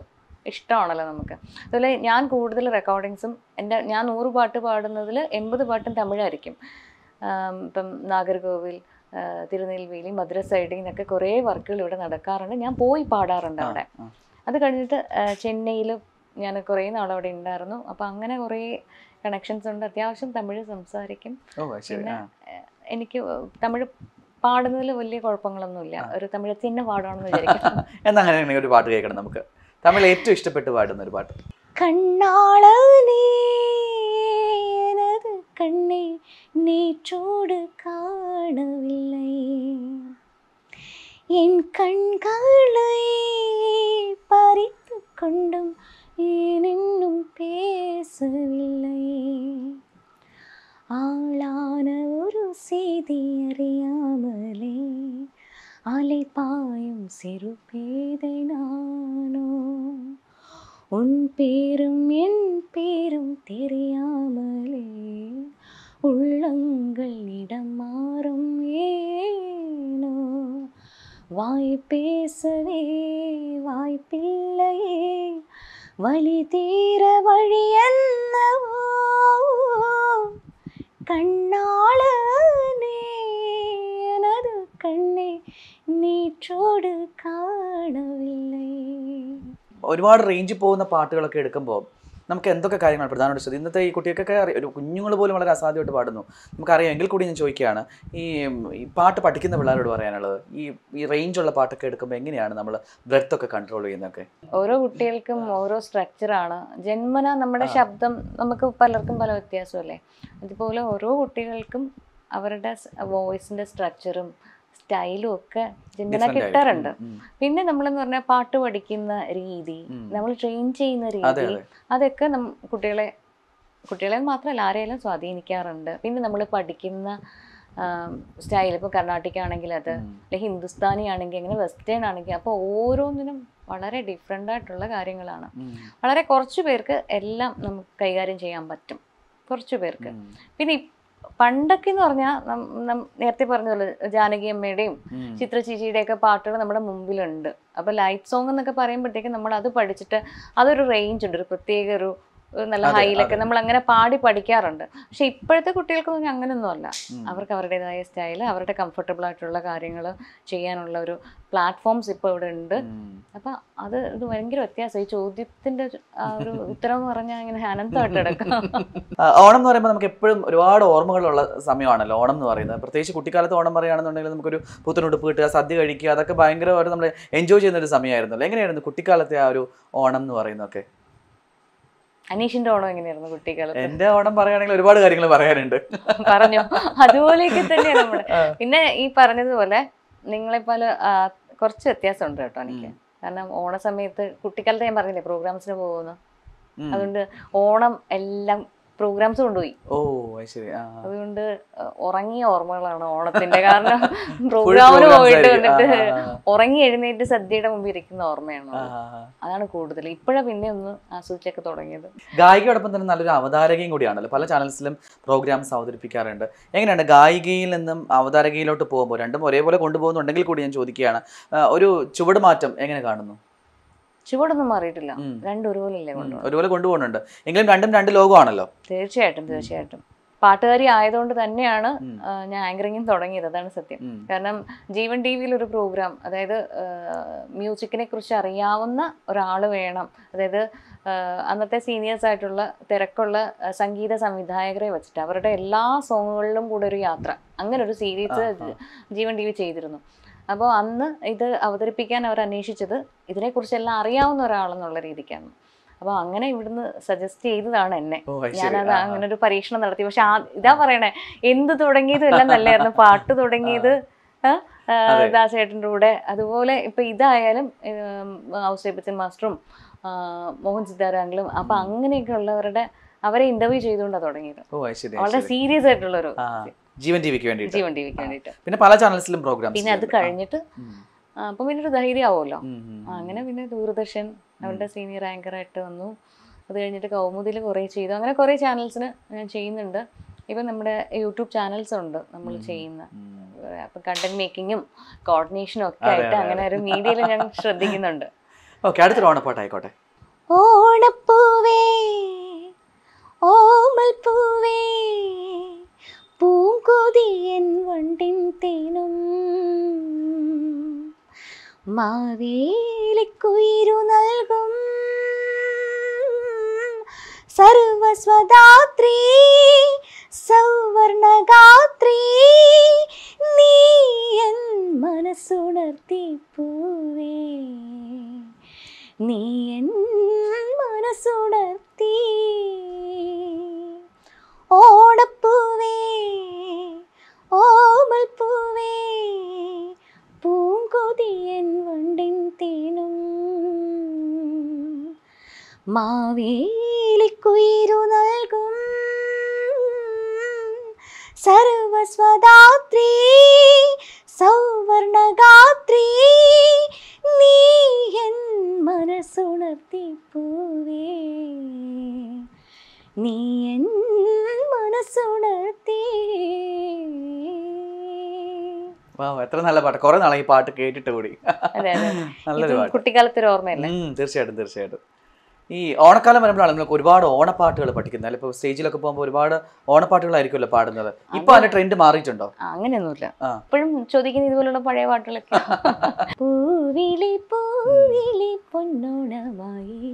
ഇഷ്ടമാണല്ലോ നമുക്ക് അതുപോലെ ഞാൻ കൂടുതൽ റെക്കോർഡിങ്സും എൻ്റെ ഞാൻ നൂറ് പാട്ട് പാടുന്നതിൽ എൺപത് പാട്ടും തമിഴായിരിക്കും ഇപ്പം നാഗർകോവിൽ തിരുനെൽവേലി മധുര സൈഡിൽ നിന്നൊക്കെ കുറേ വർക്കുകൾ ഇവിടെ നടക്കാറുണ്ട് ഞാൻ പോയി പാടാറുണ്ട് അവിടെ അത് കഴിഞ്ഞിട്ട് ചെന്നൈയിൽ ഞാൻ കുറേ നാൾ അവിടെ ഉണ്ടായിരുന്നു അപ്പം അങ്ങനെ കുറേ കണക്ഷൻസ് ഉണ്ട് അത്യാവശ്യം തമിഴ് സംസാരിക്കും പിന്നെ എനിക്ക് തമിഴ് പാടുന്നതിൽ വലിയ കുഴപ്പങ്ങളൊന്നുമില്ല ഒരു തമിഴ് ചിന്ന പാടുകയാണെന്ന് വിചാരിക്കും എന്നാ അങ്ങനെ ഒരു പാട്ട് കേൾക്കണം നമുക്ക് തമിഴ് ഏറ്റവും ഇഷ്ടപ്പെട്ട് പാടുന്ന ഒരു പാട്ട് കണ്ണാളനേനത് കണ്ണേ നേറ്റോട് കാണവില്ലേ എൻ കൺകളേ கண்டும் ஏன் இன்னும் பேசவில்லை ஆளான ஒரு செய்தி அறியாமலே அலை பாயும் சிறு பேதை நானோ உன் பேரும் என் பேரும் தெரியாமலே உள்ளங்கள் இடம் மாறும் ஏனோ வாய் பேசவே வாய்ப்பில்லையே வழி தீர வழி என்னவோ கண்ணாளனே எனது கண்ணே நீற்றோடு കാണവില്ലേ ഒരുപാട് റേഞ്ചിൽ പോകുന്ന പാട്ടുകളൊക്കെ എടുക്കുമ്പോൾ നമുക്ക് എന്തൊക്കെ കാര്യങ്ങൾ പ്രധാനമായിട്ട് ശ്രദ്ധ ഇന്നത്തെ ഈ കുട്ടികൾക്കൊക്കെ ഒരു കുഞ്ഞുങ്ങൾ പോലും വളരെ അസാധ്യമായിട്ട് പാടുന്നു നമുക്കറിയാം എങ്കിൽ കൂടി ഞാൻ ചോദിക്കുകയാണ് ഈ പാട്ട് പഠിക്കുന്ന പിള്ളേരോട് പറയാനുള്ളത് ഈ ഈ റേഞ്ചുള്ള പാട്ടൊക്കെ എടുക്കുമ്പോൾ എങ്ങനെയാണ് നമ്മൾ ബ്രെത്ത് ഒക്കെ കൺട്രോൾ ചെയ്യുന്നതൊക്കെ ഓരോ കുട്ടികൾക്കും ഓരോ സ്ട്രക്ചറാണ് ജന്മന നമ്മുടെ ശബ്ദം നമുക്ക് പലർക്കും പല വ്യത്യാസമല്ലേ അതുപോലെ ഓരോ കുട്ടികൾക്കും അവരുടെ വോയിസിൻ്റെ സ്ട്രക്ചറും സ്റ്റൈലും ഒക്കെ ജിന്നല കിട്ടാറുണ്ട് പിന്നെ നമ്മളെന്ന് പറഞ്ഞാൽ പാട്ട് പഠിക്കുന്ന രീതി നമ്മൾ ട്രെയിൻ ചെയ്യുന്ന രീതി അതൊക്കെ കുട്ടികളെ കുട്ടികളെ മാത്രമല്ല ആരെയെല്ലാം സ്വാധീനിക്കാറുണ്ട് പിന്നെ നമ്മൾ പഠിക്കുന്ന സ്റ്റൈൽ ഇപ്പോൾ കർണാട്ടിക് ആണെങ്കിൽ അത് അല്ലെ ഹിന്ദുസ്ഥാനി ആണെങ്കിൽ അങ്ങനെ വെസ്റ്റേൺ ആണെങ്കിൽ അപ്പോൾ ഓരോന്നിനും വളരെ ഡിഫറെൻ്റ് ആയിട്ടുള്ള കാര്യങ്ങളാണ് വളരെ കുറച്ച് പേർക്ക് എല്ലാം നമുക്ക് കൈകാര്യം ചെയ്യാൻ പറ്റും കുറച്ച് പേർക്ക് പിന്നെ പണ്ടൊക്കെ എന്ന് പറഞ്ഞാൽ നേരത്തെ പറഞ്ഞല്ലോ ജാനകി അമ്മയുടെയും ചിത്ര ചേച്ചിയുടെയൊക്കെ പാട്ടുകൾ നമ്മുടെ മുമ്പിലുണ്ട് അപ്പൊ ലൈറ്റ് സോങ് എന്നൊക്കെ പറയുമ്പോഴത്തേക്കും നമ്മൾ അത് പഠിച്ചിട്ട് അതൊരു റേഞ്ച് ഉണ്ട് ഒരു പ്രത്യേക ഒരു നല്ല ഹൈലൊക്കെ നമ്മൾ അങ്ങനെ പാടി പഠിക്കാറുണ്ട് പക്ഷെ ഇപ്പോഴത്തെ കുട്ടികൾക്കൊന്നും അങ്ങനെയൊന്നും അല്ല അവർക്ക് അവരുടേതായ സ്റ്റൈല് അവരുടെ കംഫർട്ടബിൾ ആയിട്ടുള്ള കാര്യങ്ങൾ ചെയ്യാനുള്ള ഒരു പ്ലാറ്റ്ഫോംസ് ഇപ്പോൾ ഇവിടെ ഉണ്ട് അപ്പൊ അത് ഇത് ഭയങ്കര വ്യത്യാസം ഈ ചോദ്യത്തിന്റെ ഒരു ഉത്തരം എന്ന് പറഞ്ഞാൽ ഇങ്ങനെ അനന്തമായിട്ട് കിടക്കും ഓണം എന്ന് പറയുമ്പോൾ നമുക്ക് എപ്പോഴും ഒരുപാട് ഓർമ്മകളുള്ള സമയമാണല്ലോ ഓണം എന്ന് പറയുന്നത് പ്രത്യേകിച്ച് കുട്ടിക്കാലത്ത് ഓണം പറയുകയാണെന്നുണ്ടെങ്കിൽ നമുക്കൊരു പുത്തനുടുപ്പ് കിട്ടുക സദ്യ കഴിക്കുക അതൊക്കെ ഭയങ്കരമായിട്ട് നമ്മൾ എൻജോയ് ചെയ്യുന്ന ഒരു സമയമായിരുന്നല്ലോ എങ്ങനെയായിരുന്നു കുട്ടിക്കാലത്തെ ആ ഒരു ഓണം എന്ന് പറയുന്നതൊക്കെ അനീഷിന്റെ ഓണം എങ്ങനെയായിരുന്നു കുട്ടികൾ എന്റെ ഓണം പറയുകയാണെങ്കിൽ ഒരുപാട് കാര്യങ്ങൾ പറയാനുണ്ട് പറഞ്ഞു അതുപോലെയൊക്കെ തന്നെയാണ് നമ്മുടെ പിന്നെ ഈ പറഞ്ഞതുപോലെ നിങ്ങളെപ്പോലെ കുറച്ച് വ്യത്യാസമുണ്ട് കേട്ടോ എനിക്ക് കാരണം ഓണ സമയത്ത് കുട്ടിക്കാലത്ത് ഞാൻ പറഞ്ഞില്ലേ പ്രോഗ്രാംസിന് പോകുന്നു അതുകൊണ്ട് ഓണം എല്ലാം പ്രോഗ്രാംസ് കൊണ്ടുപോയി ഓ ശരി അതുകൊണ്ട് ഉറങ്ങിയ ഓർമ്മകളാണ് ഓണത്തിന്റെ കാരണം പ്രോഗ്രാമിന് പോയിട്ട് കണ്ടിട്ട് ഉറങ്ങി എഴുന്നേറ്റ് സദ്യയുടെ മുമ്പ് ഇരിക്കുന്ന ഓർമ്മയാണ് അതാണ് കൂടുതൽ ഇപ്പോഴാ പിന്നെ ഒന്ന് ആസ്വദിച്ചൊക്കെ തുടങ്ങിയത് ഗായികയോടൊപ്പം തന്നെ നല്ലൊരു അവതാരകയും കൂടിയാണല്ലോ പല ചാനൽസിലും പ്രോഗ്രാംസ് അവതരിപ്പിക്കാറുണ്ട് എങ്ങനെയാണ് ഗായികയിൽ നിന്നും അവതാരകയിലോട്ട് പോകുമ്പോൾ രണ്ടും ഒരേപോലെ കൊണ്ടുപോകുന്നുണ്ടെങ്കിൽ കൂടി ഞാൻ ചോദിക്കുകയാണ് ഒരു മാറ്റം എങ്ങനെ കാണുന്നു ചുവടൊന്നും മാറിയിട്ടില്ല രണ്ടും ഒരുപോലെ ഒരുപോലെ കൊണ്ടുപോകുന്നുണ്ട് എങ്കിലും രണ്ടും രണ്ട് ലോകമാണല്ലോ തീർച്ചയായിട്ടും തീർച്ചയായിട്ടും പാട്ടുകാരി ആയതുകൊണ്ട് തന്നെയാണ് ഞാൻ ആങ്കറിംഗും തുടങ്ങിയത് അതാണ് സത്യം കാരണം ജീവൻ ടി വിയിൽ ഒരു പ്രോഗ്രാം അതായത് മ്യൂസിക്കിനെ കുറിച്ച് അറിയാവുന്ന ഒരാൾ വേണം അതായത് അന്നത്തെ സീനിയേഴ്സ് ആയിട്ടുള്ള തിരക്കുള്ള സംഗീത സംവിധായകരെ വെച്ചിട്ട് അവരുടെ എല്ലാ സോങ്ങുകളിലും കൂടെ ഒരു യാത്ര അങ്ങനെ ഒരു സീരീസ് ജീവൻ ടി വി ചെയ്തിരുന്നു അപ്പോൾ അന്ന് ഇത് അവതരിപ്പിക്കാൻ അവർ അന്വേഷിച്ചത് ഇതിനെക്കുറിച്ചെല്ലാം അറിയാവുന്ന ഒരാളെന്നുള്ള രീതിക്കാണ് അപ്പോൾ അങ്ങനെ ഇവിടുന്ന് സജസ്റ്റ് ചെയ്തതാണ് എന്നെ ഞാനത് അങ്ങനെ ഒരു പരീക്ഷണം നടത്തി പക്ഷെ ഇതാ പറയണേ എന്ത് തുടങ്ങിയതും എല്ലാം നല്ലായിരുന്നു പാട്ട് തുടങ്ങിയത് ദാസേട്ടൻ്റെ കൂടെ അതുപോലെ ഇപ്പൊ ഇതായാലും ഔസേപ്പച്ചൻ മാസ്റ്ററും മോഹൻ സിദ്ധാരാങ്കിളും അപ്പൊ അങ്ങനെയൊക്കെ ഉള്ളവരുടെ അവരെ ഇന്റർവ്യൂ ചെയ്തുകൊണ്ടാണ് തുടങ്ങിയത് വളരെ സീരിയസ് ആയിട്ടുള്ളൊരു ജീവൻ ടിവിക്ക് ജീവൻ ടിവിക്ക് വേണ്ടിയിട്ട് പിന്നെ പല ചാനൽസിലും പ്രോഗ്രാം പിന്നെ അത് കഴിഞ്ഞിട്ട് അപ്പൊ പിന്നെ ഒരു ധൈര്യമാവുമല്ലോ അങ്ങനെ പിന്നെ ദൂരദർശൻ അവരുടെ സീനിയർ ആങ്കർ ആയിട്ട് വന്നു അത് കഴിഞ്ഞിട്ട് കൗമുദിയിൽ കുറേ ചെയ്തു അങ്ങനെ കുറേ ചാനൽസിന് ഞാൻ ചെയ്യുന്നുണ്ട് ഇപ്പൊ നമ്മുടെ യൂട്യൂബ് ചാനൽസ് ഉണ്ട് നമ്മൾ ചെയ്യുന്ന അപ്പം കണ്ടന്റ് മേക്കിങ്ങും കോർഡിനേഷനും ഒക്കെ ആയിട്ട് അങ്ങനെ ഒരു മീഡിയയിൽ ഞാൻ ശ്രദ്ധിക്കുന്നുണ്ട് ഓക്കെ അടുത്തൊരു ഓണപ്പാട്ടായിക്കോട്ടെ ഓണപ്പൂവേ ഓമൽ പൂവേ പൂങ്കൊതിയൻ വണ്ടിൻ തേനും മാവേലിക്കുയിരു നൽകും സർവസ്വദാത്രി സൗവർണഗാത്രി നീ എൻ മനസ്സുണർത്തി പൂവേ നീ എൻ മനസ്സുണർത്തി ഓടപ്പൂവേ പൂവേ പൂങ്കൊതിയൻ വണ്ടിൻ തേനും മാവേലിക്കുയിരു നൽകും സർവസ്വദാത്രി സൗവർണഗാത്രി നീ എൻ മനസ്സുണർത്തി പൂവേ നീ എൻ മനസ്സുണർത്തി എത്ര നല്ല പാട്ട് കുറെ നാളെ ഈ പാട്ട് കേട്ടിട്ട് കൂടി നല്ലൊരു പാട്ട് കുട്ടിക്കാലത്തെ ഓർമ്മയല്ലേ തീർച്ചയായിട്ടും തീർച്ചയായിട്ടും ഈ ഓണക്കാലം വരുമ്പോഴാണ് നിങ്ങൾക്ക് ഒരുപാട് ഓണപ്പാട്ടുകൾ പഠിക്കുന്നത് അല്ലെ ഇപ്പൊ സ്റ്റേജിലൊക്കെ പോകുമ്പോൾ ഒരുപാട് ഓണപ്പാട്ടുകളായിരിക്കുമല്ലോ പാടുന്നത് ഇപ്പൊ അതിന്റെ ട്രെൻഡ് മാറിയിട്ടുണ്ടോ അങ്ങനെയൊന്നുമില്ല ഇപ്പോഴും ചോദിക്കുന്ന ഇതുപോലുള്ള പഴയ പാട്ടുകളൊക്കെ പൂവിളി പൂവിളി പൊന്നോണമായി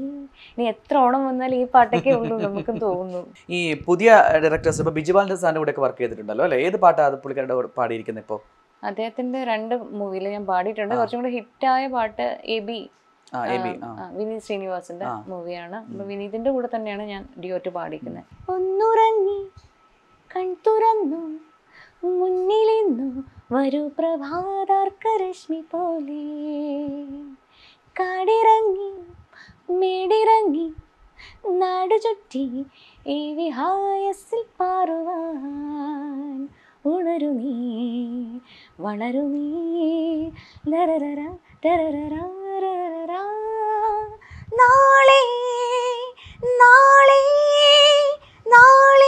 ഇനി എത്ര ഓണം വന്നാലും ഈ പാട്ടൊക്കെ ഉള്ളൂ നമുക്കും തോന്നുന്നു ഈ പുതിയ ഡയറക്ടേഴ്സ് ഇപ്പൊ ബിജുബാലിന്റെ സാറിന്റെ കൂടെ ഒക്കെ വർക്ക് ചെയ്തിട്ടുണ്ടല്ലോ അല്ലെ ഏത് പാട്ടാണ് പുള്ളിക്കാരുടെ പാടിയിരിക്കുന്നത് ഇപ്പോൾ അദ്ദേഹത്തിന്റെ രണ്ട് മൂവിയിൽ ഞാൻ പാടിയിട്ടുണ്ട് കുറച്ചും കൂടി ഹിറ്റായ പാട്ട് എ ബി വിനീത് ശ്രീനിവാസിന്റെ മൂവിയാണ് വിനീതിന്റെ കൂടെ തന്നെയാണ് ഞാൻ ഡിയോറ്റ് പാടിക്കുന്നത് ഒന്നുറങ്ങി കൺതുറന്നു മുന്നിലിന്നു വരൂ പ്രഭാതാർക്കരശ്മി പോലെ കാടിറങ്ങി മേടിറങ്ങി നാടു ചുറ്റി ഈ വിഹായസിൽ പാറുവാൻ ഉണരു നീ നാളെ നാളെ നാളെ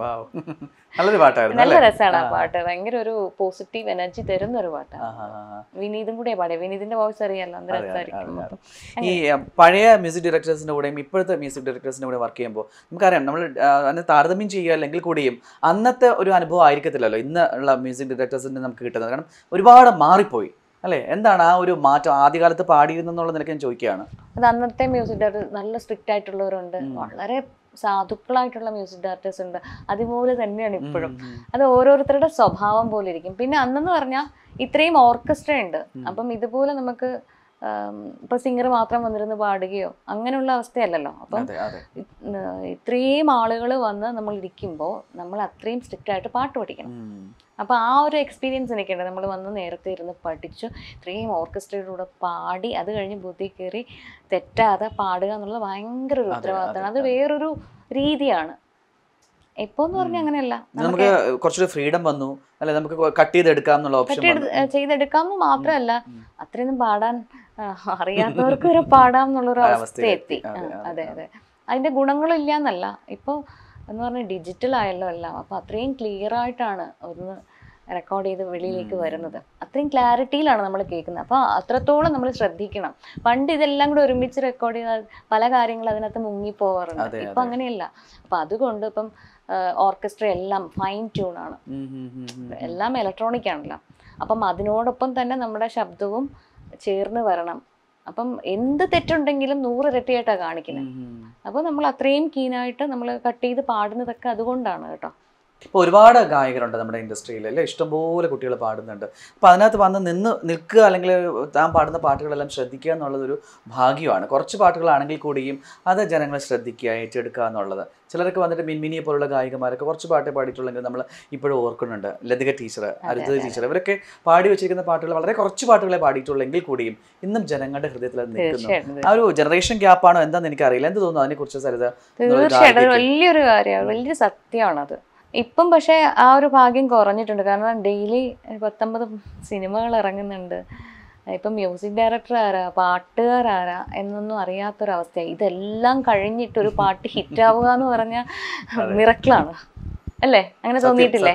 വാവ് നല്ലൊരു പാട്ടായിരുന്നു നല്ല രസമാണ് ആ പാട്ട് ഭയങ്കര ഒരു പോസിറ്റീവ് എനർജി തരുന്ന ഒരു പാട്ടാണ് വിനീതും കൂടെ പാടിയ വിനീതിന്റെ വോയിസ് അറിയാലോ അന്ന് ഈ പഴയ മ്യൂസിക് ഡയറക്ടേഴ്സിന്റെ കൂടെയും ഇപ്പോഴത്തെ മ്യൂസിക് ഡയറക്ടേഴ്സിന്റെ കൂടെ വർക്ക് ചെയ്യുമ്പോൾ നമുക്കറിയാം നമ്മൾ അതിനെ താരതമ്യം ചെയ്യുക അല്ലെങ്കിൽ കൂടിയും അന്നത്തെ ഒരു അനുഭവം ആയിരിക്കത്തില്ലല്ലോ ഇന്ന് ഉള്ള മ്യൂസിക് ഡയറക്ടേഴ്സിന്റെ നമുക്ക് കിട്ടുന്നത് കാരണം ഒരുപാട് മാറിപ്പോയി അല്ലേ എന്താണ് ആ ഒരു മാറ്റം ആദ്യകാലത്ത് പാടിയിരുന്നു എന്നുള്ള നിലയ്ക്ക് ഞാൻ ചോദിക്കുകയാണ് അത് അന്നത്തെ മ്യൂസിക് ഡയറക്ടർ നല്ല സ്ട്രിക്റ്റ് ആയിട്ടുള്ളവരുണ്ട് വളരെ സാധുക്കളായിട്ടുള്ള മ്യൂസിക് ഡയറക്ടേഴ്സ് ഉണ്ട് അതുപോലെ തന്നെയാണ് ഇപ്പോഴും അത് ഓരോരുത്തരുടെ സ്വഭാവം പോലെ ഇരിക്കും പിന്നെ അന്നെന്ന് പറഞ്ഞാൽ ഇത്രയും ഓർക്കസ്ട്ര ഉണ്ട് അപ്പം ഇതുപോലെ നമുക്ക് ഇപ്പൊ സിംഗർ മാത്രം വന്നിരുന്ന് പാടുകയോ അങ്ങനെയുള്ള അവസ്ഥയല്ലല്ലോ അപ്പം ഇത്രയും ആളുകൾ വന്ന് നമ്മൾ ഇരിക്കുമ്പോൾ നമ്മൾ അത്രയും സ്ട്രിക്റ്റ് ആയിട്ട് പാട്ട് പഠിക്കണം അപ്പൊ ആ ഒരു എക്സ്പീരിയൻസ് എനിക്കുണ്ട് നമ്മൾ വന്ന് നേരത്തെ ഇരുന്ന് പഠിച്ചു ഇത്രയും ഓർക്കസ്ട്രയുടെ കൂടെ പാടി അത് കഴിഞ്ഞ് ബുദ്ധി കയറി തെറ്റാതെ പാടുക എന്നുള്ളത് ഭയങ്കര ഒരു ഉത്തരവാദിത്തമാണ് അത് വേറൊരു രീതിയാണ് ഇപ്പോന്ന് പറഞ്ഞാൽ അങ്ങനെയല്ല നമുക്ക് കുറച്ചൊരു ഫ്രീഡം വന്നു അല്ലെ നമുക്ക് കട്ട് ചെയ്തെടുക്കാം എന്നുള്ള ഓപ്ഷൻ ചെയ്തെടുക്കാം മാത്രമല്ല അത്രയൊന്നും പാടാൻ അറിയാത്തവർക്ക് വരെ പാടാം എന്നുള്ളൊരു അവസ്ഥ എത്തി അതെ അതെ അതിന്റെ ഗുണങ്ങളില്ല എന്നല്ല ഇപ്പൊ എന്ന് പറഞ്ഞാൽ ഡിജിറ്റൽ ആയല്ലോ എല്ലാം അപ്പോൾ അത്രയും ക്ലിയർ ആയിട്ടാണ് ഒന്ന് റെക്കോർഡ് ചെയ്ത് വെളിയിലേക്ക് വരുന്നത് അത്രയും ക്ലാരിറ്റിയിലാണ് നമ്മൾ കേൾക്കുന്നത് അപ്പോൾ അത്രത്തോളം നമ്മൾ ശ്രദ്ധിക്കണം പണ്ട് ഇതെല്ലാം കൂടെ ഒരുമിച്ച് റെക്കോർഡ് ചെയ്താൽ പല കാര്യങ്ങളും അതിനകത്ത് മുങ്ങിപ്പോവാറുണ്ട് ഇപ്പം അങ്ങനെയല്ല അപ്പം അതുകൊണ്ട് ഇപ്പം ഓർക്കസ്ട്ര എല്ലാം ഫൈൻ ട്യൂൺ ആണ് എല്ലാം ഇലക്ട്രോണിക് ആണല്ലോ അപ്പം അതിനോടൊപ്പം തന്നെ നമ്മുടെ ശബ്ദവും ചേർന്ന് വരണം അപ്പം എന്ത് തെറ്റുണ്ടെങ്കിലും നൂറ് ഇരട്ടിയായിട്ടാണ് കാണിക്കുന്നത് അപ്പൊ നമ്മൾ അത്രയും കീനായിട്ട് നമ്മൾ കട്ട് ചെയ്ത് പാടുന്നതൊക്കെ അതുകൊണ്ടാണ് കേട്ടോ ഇപ്പോൾ ഒരുപാട് ഗായകരുണ്ട് നമ്മുടെ ഇൻഡസ്ട്രിയിൽ അല്ലേ ഇഷ്ടംപോലെ കുട്ടികൾ പാടുന്നുണ്ട് അപ്പോൾ അതിനകത്ത് വന്ന് നിന്ന് നിൽക്കുക അല്ലെങ്കിൽ താൻ പാടുന്ന പാട്ടുകളെല്ലാം ശ്രദ്ധിക്കുക എന്നുള്ളതൊരു ഭാഗ്യമാണ് കുറച്ച് പാട്ടുകളാണെങ്കിൽ കൂടിയും അത് ജനങ്ങൾ ശ്രദ്ധിക്കുക ഏറ്റെടുക്കുക എന്നുള്ളത് ചിലരൊക്കെ വന്നിട്ട് മിൻമിനിയെ പോലുള്ള ഗായികമാരൊക്കെ കുറച്ച് പാട്ടേ പാടിയിട്ടുള്ളെങ്കിൽ നമ്മൾ ഇപ്പോഴും ഓർക്കുന്നുണ്ട് ലതിക ടീച്ചർ അരുത് ടീച്ചർ ഇവരൊക്കെ പാടി വെച്ചിരിക്കുന്ന പാട്ടുകൾ വളരെ കുറച്ച് പാട്ടുകളെ പാടിയിട്ടുള്ളെങ്കിൽ കൂടിയും ഇന്നും ജനങ്ങളുടെ ഹൃദയത്തിൽ അത് നിൽക്കുന്നു ആ ഒരു ജനറേഷൻ ഗ്യാപ്പാണോ എന്താണെന്ന് എനിക്കറിയില്ല എന്ത് തോന്നുന്നു അതിനെക്കുറിച്ച് സരിത തീർച്ചയായിട്ടും വലിയൊരു കാര്യമാണ് വലിയ സത്യമാണത് ഇപ്പം പക്ഷേ ആ ഒരു ഭാഗ്യം കുറഞ്ഞിട്ടുണ്ട് കാരണം ഡെയിലി പത്തൊമ്പത് സിനിമകൾ ഇറങ്ങുന്നുണ്ട് ഇപ്പം മ്യൂസിക് ഡയറക്ടർ ആരാ പാട്ടുകാർ ആരാ എന്നൊന്നും അറിയാത്തൊരവസ്ഥയാണ് ഇതെല്ലാം കഴിഞ്ഞിട്ട് ഒരു പാട്ട് ഹിറ്റാവുക എന്ന് പറഞ്ഞ മിറക്കിളാണ് അല്ലേ അങ്ങനെ തോന്നിയിട്ടില്ലേ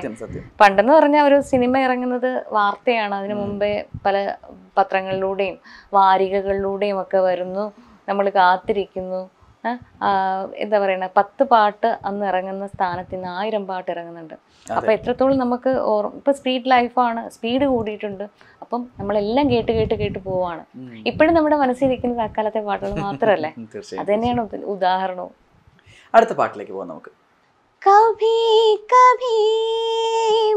പണ്ടെന്ന് പറഞ്ഞാൽ ഒരു സിനിമ ഇറങ്ങുന്നത് വാർത്തയാണ് അതിനു മുമ്പേ പല പത്രങ്ങളിലൂടെയും വാരികകളിലൂടെയും ഒക്കെ വരുന്നു നമ്മൾ കാത്തിരിക്കുന്നു എന്താ പറയണ പത്ത് പാട്ട് അന്ന് ഇറങ്ങുന്ന സ്ഥാനത്ത് നിന്ന് ആയിരം പാട്ട് ഇറങ്ങുന്നുണ്ട് അപ്പൊ എത്രത്തോളം നമുക്ക് ഇപ്പൊ സ്പീഡ് ലൈഫാണ് സ്പീഡ് കൂടിയിട്ടുണ്ട് അപ്പം നമ്മളെല്ലാം കേട്ട് കേട്ട് കേട്ട് പോവാണ് ഇപ്പോഴും നമ്മുടെ മനസ്സിലിരിക്കുന്നത് അക്കാലത്തെ പാട്ടുകൾ മാത്രമല്ലേ അത് തന്നെയാണ് ഉദാഹരണവും അടുത്ത പാട്ടിലേക്ക് പോവാം നമുക്ക് कभी कभी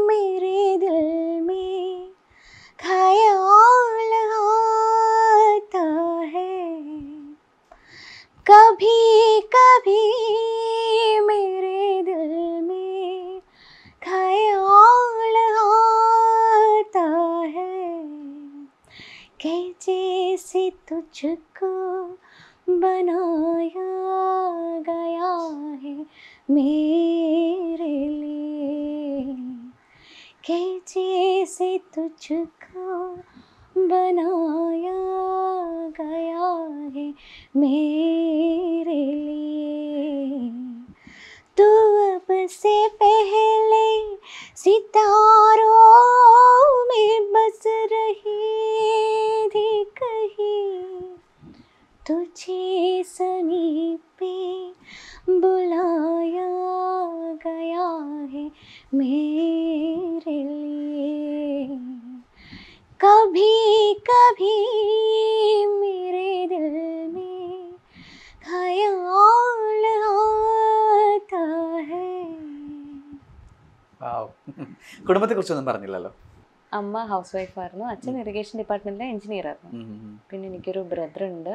മേരേ ദിൽ മേ ഖയാൽ ആതാ है कभी कभी मेरे दिल में ख्याल आता है कि जैसे तुझको बनाया गया है मेरे लिए कि जैसे तुझको बनाया गया है मेरे കുറിച്ചൊന്നും പറഞ്ഞില്ലല്ലോ അമ്മ ഹൗസ് വൈഫ് ആയിരുന്നു അച്ഛൻ ഇറിഗേഷൻ ഡിപ്പാർട്ട്മെന്റിലെ എഞ്ചിനീയർ ആയിരുന്നു പിന്നെ എനിക്കൊരു ബ്രദർ ഉണ്ട്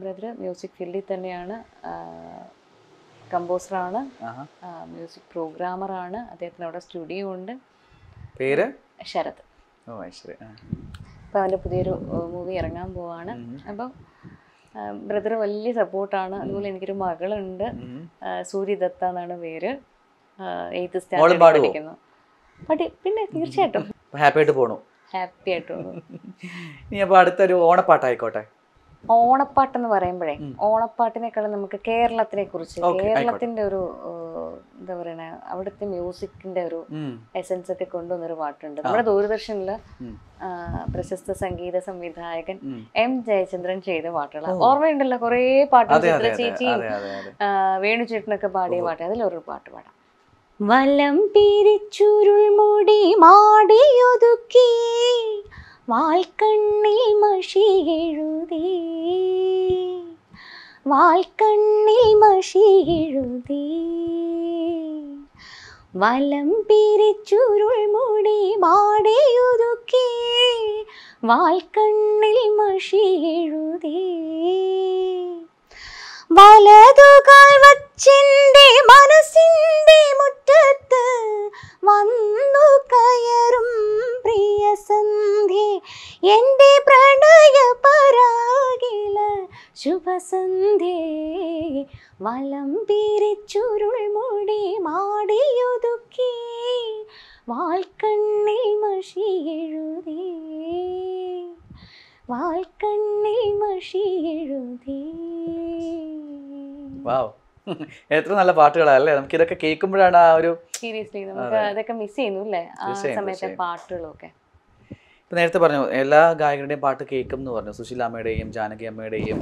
ബ്രദർ മ്യൂസിക് ഫീൽഡിൽ തന്നെയാണ് കമ്പോസർ ആണ് മ്യൂസിക് പ്രോഗ്രാമർ ആണ് അദ്ദേഹത്തിന് അവിടെ സ്റ്റുഡിയോ ഉണ്ട് പേര് ശരത് ഓ ശരി അപ്പോൾ അവൻ്റെ പുതിയൊരു മൂവി ഇറങ്ങാൻ പോവാണ് അപ്പോൾ ബ്രദർ വലിയ സപ്പോർട്ടാണ് അതുപോലെ എനിക്കൊരു മകളുണ്ട് സൂര്യദത്ത എന്നാണ് പേര് എയ്ത്ത് സ്റ്റാൻഡേർഡ് പഠിക്കുന്നു പിന്നെ തീർച്ചയായിട്ടും ഹാപ്പി ആയിട്ട് പോണു ഹാപ്പി ആയിട്ട് പോണു ഇനി അപ്പോൾ അടുത്തൊരു ഓണപ്പാട്ടായിക്കോട്ടെ ഓണപ്പാട്ടെന്ന് പറയുമ്പോഴേ ഓണപ്പാട്ടിനേക്കാളും നമുക്ക് കേരളത്തിനെ കുറിച്ച് കേരളത്തിന്റെ ഒരു എന്താ പറയണ അവിടുത്തെ മ്യൂസിക്കിന്റെ ഒരു എസൻസ് ഒക്കെ കൊണ്ടുവന്നൊരു പാട്ടുണ്ട് നമ്മുടെ ദൂരദർശനിലെ പ്രശസ്ത സംഗീത സംവിധായകൻ എം ജയചന്ദ്രൻ ചെയ്ത പാട്ടുകൾ ഓർമ്മയുണ്ടല്ലോ കുറേ പാട്ടുകൾ ചേച്ചിയും വേണുചേട്ടനൊക്കെ പാടിയ പാട്ട് അതിലൊരു പാട്ട് പാടാം വലം പിരിച്ചുരുൾ മുടി മാടിയൊതുക്കി വാൽക്കണ്ണിൽ മഷി എഴുതി വാൽക്കണ്ണിൽ മഷി എഴുതി വലം പിരിച്ചുരുൾ മുടി മാടിയൊതുക്കി വാൽക്കണ്ണിൽ മഷി എഴുതി വലതുകാൽ വച്ചിൻ്റെ മനസ്സിൻ്റെ മുറ്റത്ത് വന്നു കയറും പ്രിയ സന്ധി എൻ്റെ പ്രണയ പരാകില ശുഭസന്ധി വലം പിരിച്ചുരുൾ മുടി മാടിയൊതുക്കി വാൽക്കണ്ണിൽ മഷി എഴുതേ വാൾക്കണ്ണിൽ മഷി എഴുതി വാവ് എത്ര നല്ല പാട്ടുകളല്ലേ നമുക്ക് ഇതൊക്കെ കേൾക്കുമ്പോഴാണ് ആ ഒരു സീരിയസ്ലി നമുക്ക് അതൊക്കെ മിസ് ചെയ്യുന്നു അല്ലേ ആ സമയത്തെ പാട്ടുകളൊക്കെ ഇപ്പം നേരത്തെ പറഞ്ഞു എല്ലാ ഗായകരുടെയും പാട്ട് കേൾക്കും എന്ന് പറഞ്ഞു സുശീല അമ്മയുടെയും ജാനകി അമ്മയുടെയും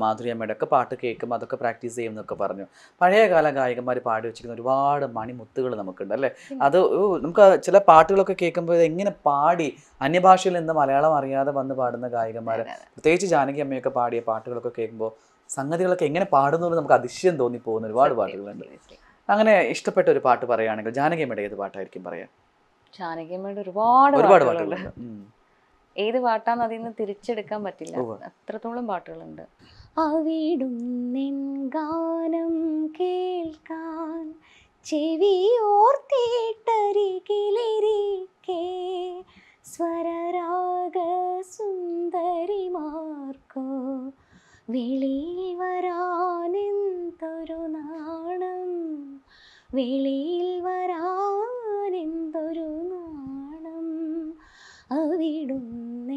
മാധുരി അമ്മയുടെ ഒക്കെ പാട്ട് കേൾക്കും അതൊക്കെ പ്രാക്ടീസ് ചെയ്യും എന്നൊക്കെ പറഞ്ഞു പഴയകാല ഗായകന്മാർ പാടി വെച്ചിരിക്കുന്ന ഒരുപാട് മണിമുത്തുകൾ നമുക്കുണ്ട് അല്ലേ അത് നമുക്ക് ചില പാട്ടുകളൊക്കെ കേൾക്കുമ്പോൾ എങ്ങനെ പാടി അന്യഭാഷയിൽ നിന്ന് മലയാളം അറിയാതെ വന്ന് പാടുന്ന ഗായകന്മാർ പ്രത്യേകിച്ച് ജാനകി അമ്മയൊക്കെ പാടിയ പാട്ടുകളൊക്കെ കേൾക്കുമ്പോൾ സംഗതികളൊക്കെ എങ്ങനെ പാടുന്നു നമുക്ക് അതിശയം തോന്നിപ്പോകുന്ന ഒരുപാട് പാട്ടുകളുണ്ട് അങ്ങനെ ഇഷ്ടപ്പെട്ട ഒരു പാട്ട് പറയുകയാണെങ്കിൽ ജാനകി അമ്മയുടെ ഏത് പാട്ടായിരിക്കും പറയാം ചാനകിയമ്മയുടെ ഒരുപാട് ഒരുപാട് പാട്ടുകളുണ്ട് ഏത് പാട്ടാന്ന് അതിൽ നിന്ന് തിരിച്ചെടുക്കാൻ പറ്റില്ല അത്രത്തോളം പാട്ടുകളുണ്ട് അവിടും ഗാനം കേൾക്കാൻ ചെവിയോർത്തിട്ടരികിലിരിക്കേ സ്വരരാഗ സുന്ദരിമാർക്കോ വെളിയിൽ വരാനെന്തൊരു നാണം വെളിയിൽ വരാനെന്തൊരു നാണം അവിടുന്ന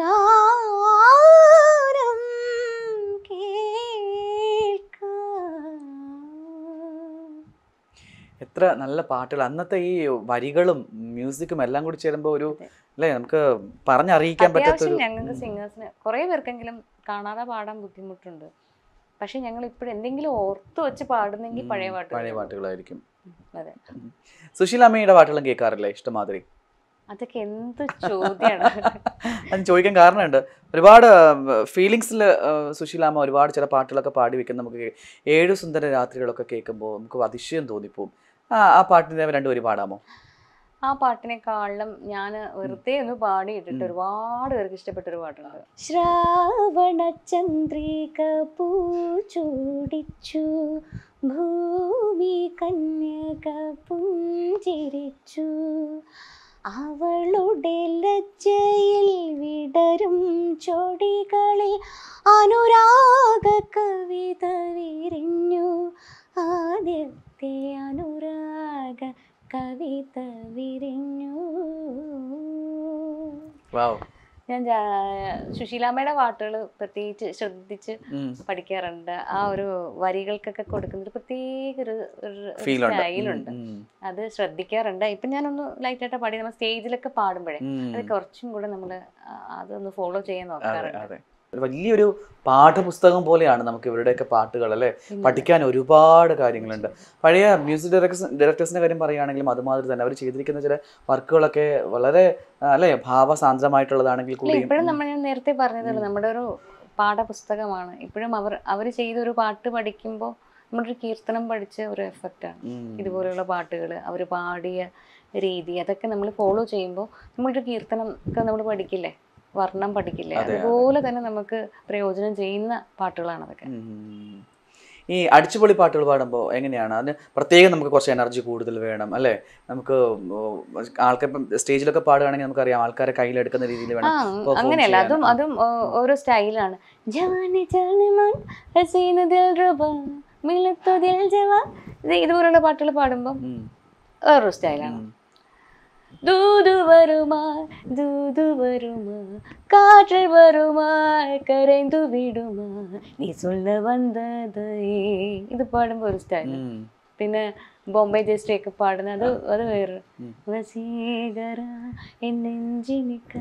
ഗാനം എത്ര നല്ല പാട്ടുകൾ അന്നത്തെ ഈ വരികളും മ്യൂസിക്കും എല്ലാം കൂടി ചേരുമ്പോൾ ഒരു അല്ലേ നമുക്ക് പറഞ്ഞറിയിക്കാൻ പറ്റാത്ത ഞങ്ങൾക്ക് സിംഗേഴ്സിന് കുറേ പേർക്കെങ്കിലും കാണാതെ പാടാൻ ബുദ്ധിമുട്ടുണ്ട് പക്ഷെ ഞങ്ങൾ ഇപ്പോഴും എന്തെങ്കിലും ഓർത്ത് വെച്ച് പാടുന്നെങ്കിൽ പഴയ പാട്ട് പഴയ പാട്ടുകളായിരിക്കും അതെ സുശീല അമ്മയുടെ പാട്ടുകളും കേൾക്കാറില്ലേ ഇഷ്ടമാതിരി അതൊക്കെ എന്ത് ചോദ്യമാണ് അത് ചോദിക്കാൻ കാരണമുണ്ട് ഒരുപാട് ഫീലിങ്സിൽ സുശീലാമ്മ ഒരുപാട് ചില പാട്ടുകളൊക്കെ പാടി വെക്കുന്ന നമുക്ക് ഏഴു സുന്ദര രാത്രികളൊക്കെ കേൾക്കുമ്പോൾ നമുക്ക് അതിശയം തോന്നിപ്പോവും ആ പാട്ടിൻ്റെ രണ്ടുപേരും പാടാമോ ആ പാട്ടിനെക്കാളും ഞാൻ വെറുതെ ഒന്ന് പാടിയിട്ടിട്ട് ഒരുപാട് പേർക്ക് ഇഷ്ടപ്പെട്ട ഒരു പാട്ടുണ്ട് ശ്രാവണ ചന്ദ്രിക പൂ ചൂടിച്ചു ഭൂമി കന്യക പുഞ്ചിരിച്ചു അവളുടെ ലജ്ജയിൽ വിടരും ചൊടികളിൽ അനുരാഗ കവിത വിരിഞ്ഞു ആദ്യത്തെ അനുരാഗ കവിത വിരിഞ്ഞു ഞാൻ സുശീലാമ്മയുടെ പാട്ടുകൾ പ്രത്യേകിച്ച് ശ്രദ്ധിച്ച് പഠിക്കാറുണ്ട് ആ ഒരു വരികൾക്കൊക്കെ കൊടുക്കുന്ന ഒരു പ്രത്യേക ഒരു സ്റ്റൈലുണ്ട് അത് ശ്രദ്ധിക്കാറുണ്ട് ഇപ്പൊ ഞാനൊന്ന് ലൈറ്റായിട്ട് പാടി നമ്മൾ സ്റ്റേജിലൊക്കെ പാടുമ്പോഴേ അത് കുറച്ചും കൂടെ നമ്മൾ അതൊന്ന് ഫോളോ ചെയ്യാൻ നോക്കാറുണ്ട് വലിയൊരു പാഠപുസ്തകം പോലെയാണ് നമുക്ക് ഇവരുടെയൊക്കെ പാട്ടുകൾ അല്ലേ പഠിക്കാൻ ഒരുപാട് കാര്യങ്ങളുണ്ട് പഴയ മ്യൂസിക് ഡയറക്ടേഴ്സ് ഡയറക്ടേഴ്സിന്റെ കാര്യം പറയുകയാണെങ്കിലും അതുമാതിരി തന്നെ അവർ ചെയ്തിരിക്കുന്ന ചില വർക്കുകളൊക്കെ വളരെ അല്ലേ ഭാവസാന്ദ്രമായിട്ടുള്ളതാണെങ്കിൽ കൂടി ഇപ്പോഴും നമ്മൾ നേരത്തെ പറഞ്ഞതല്ലേ നമ്മുടെ ഒരു പാഠപുസ്തകമാണ് ഇപ്പോഴും അവർ അവർ ചെയ്തൊരു പാട്ട് പഠിക്കുമ്പോൾ നമ്മളൊരു കീർത്തനം പഠിച്ച ഒരു എഫക്റ്റാണ് ഇതുപോലെയുള്ള പാട്ടുകൾ അവർ പാടിയ രീതി അതൊക്കെ നമ്മൾ ഫോളോ ചെയ്യുമ്പോൾ നമ്മളൊരു കീർത്തനം ഒക്കെ നമ്മൾ പഠിക്കില്ലേ വർണ്ണം പഠിക്കില്ല അതുപോലെ തന്നെ നമുക്ക് പ്രയോജനം ചെയ്യുന്ന പാട്ടുകളാണ് അതൊക്കെ ഈ അടിച്ചുപൊളി പാട്ടുകൾ പാടുമ്പോൾ എങ്ങനെയാണ് അതിന് പ്രത്യേകം നമുക്ക് കുറച്ച് എനർജി കൂടുതൽ വേണം അല്ലേ നമുക്ക് ആൾക്കാർ സ്റ്റേജിലൊക്കെ പാടുകയാണെങ്കിൽ നമുക്കറിയാം ആൾക്കാരെ കയ്യിലെടുക്കുന്ന രീതിയിൽ വേണം അങ്ങനെയല്ല അതും അതും ഓരോ സ്റ്റൈലാണ് ഇതുപോലുള്ള പാട്ടുകൾ പാടുമ്പോൾ വേറൊരു സ്റ്റൈലാണ് ദൂതു വരുമാ ദൂതു വരുമാ കാറ്റ് വരുമാ கரைந்து വിടുമാ നീ சொல்ல വന്നതേ ഇത് പാടുമ്പോൾ ഒരു സ്റ്റൈൽ പിന്നെ ബോംബെ ജസ്റ്റി ഒക്കെ പാടുന്ന അത് അത് വേറെ വസീകര എന്നെഞ്ചിനിക്ക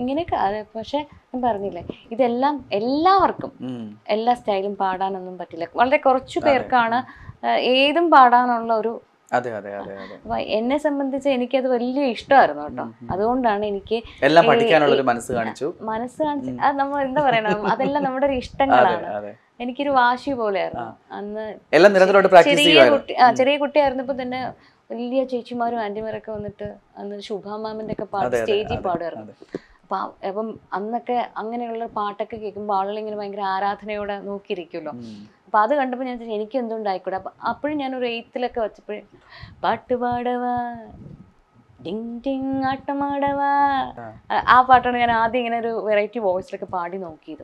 ഇങ്ങനെയൊക്കെ പക്ഷെ ഞാൻ പറഞ്ഞില്ലേ ഇതെല്ലാം എല്ലാവർക്കും എല്ലാ സ്റ്റൈലും പാടാനൊന്നും പറ്റില്ല വളരെ കുറച്ചു പേർക്കാണ് ഏതും പാടാനുള്ള ഒരു അതെ അതെ അതെ അപ്പൊ എന്നെ സംബന്ധിച്ച് എനിക്കത് വലിയ ഇഷ്ടമായിരുന്നു കേട്ടോ അതുകൊണ്ടാണ് എനിക്ക് എല്ലാം പഠിക്കാനുള്ള ഒരു മനസ്സ് കാണിച്ചു മനസ്സ് കാണിച്ചു അത് നമ്മൾ എന്താ പറയണം അതെല്ലാം നമ്മുടെ ഒരു ഇഷ്ടങ്ങളാണ് എനിക്കൊരു വാശി പോലെയായിരുന്നു അന്ന് എല്ലാം ചെറിയ കുട്ടി ചെറിയ കുട്ടിയായിരുന്നപ്പോ തന്നെ വലിയ ചേച്ചിമാരും ആന്റിമാരൊക്കെ വന്നിട്ട് അന്ന് ശുഭാമാമന്റെ ഒക്കെ പാട്ട് സ്റ്റേജിൽ പാടുമായിരുന്നു അപ്പം അന്നൊക്കെ അങ്ങനെയുള്ള പാട്ടൊക്കെ കേൾക്കുമ്പോൾ ആളുകളിങ്ങനെ ഭയങ്കര ആരാധനയോടെ നോക്കിയിരിക്കുമല്ലോ അപ്പോൾ അത് കണ്ടപ്പോൾ ഞാൻ എനിക്ക് എന്തുകൊണ്ടായിക്കൂടെ അപ്പൊ അപ്പോഴും ഒരു എയ്ത്തിലൊക്കെ വെച്ചപ്പോഴും പാട്ട് പാടവാ ഡിങ് ഡിങ് ആട്ടമാടവാ ആ പാട്ടാണ് ഞാൻ ആദ്യം ഇങ്ങനെ ഒരു വെറൈറ്റി വോയിസിലൊക്കെ പാടി നോക്കിയത്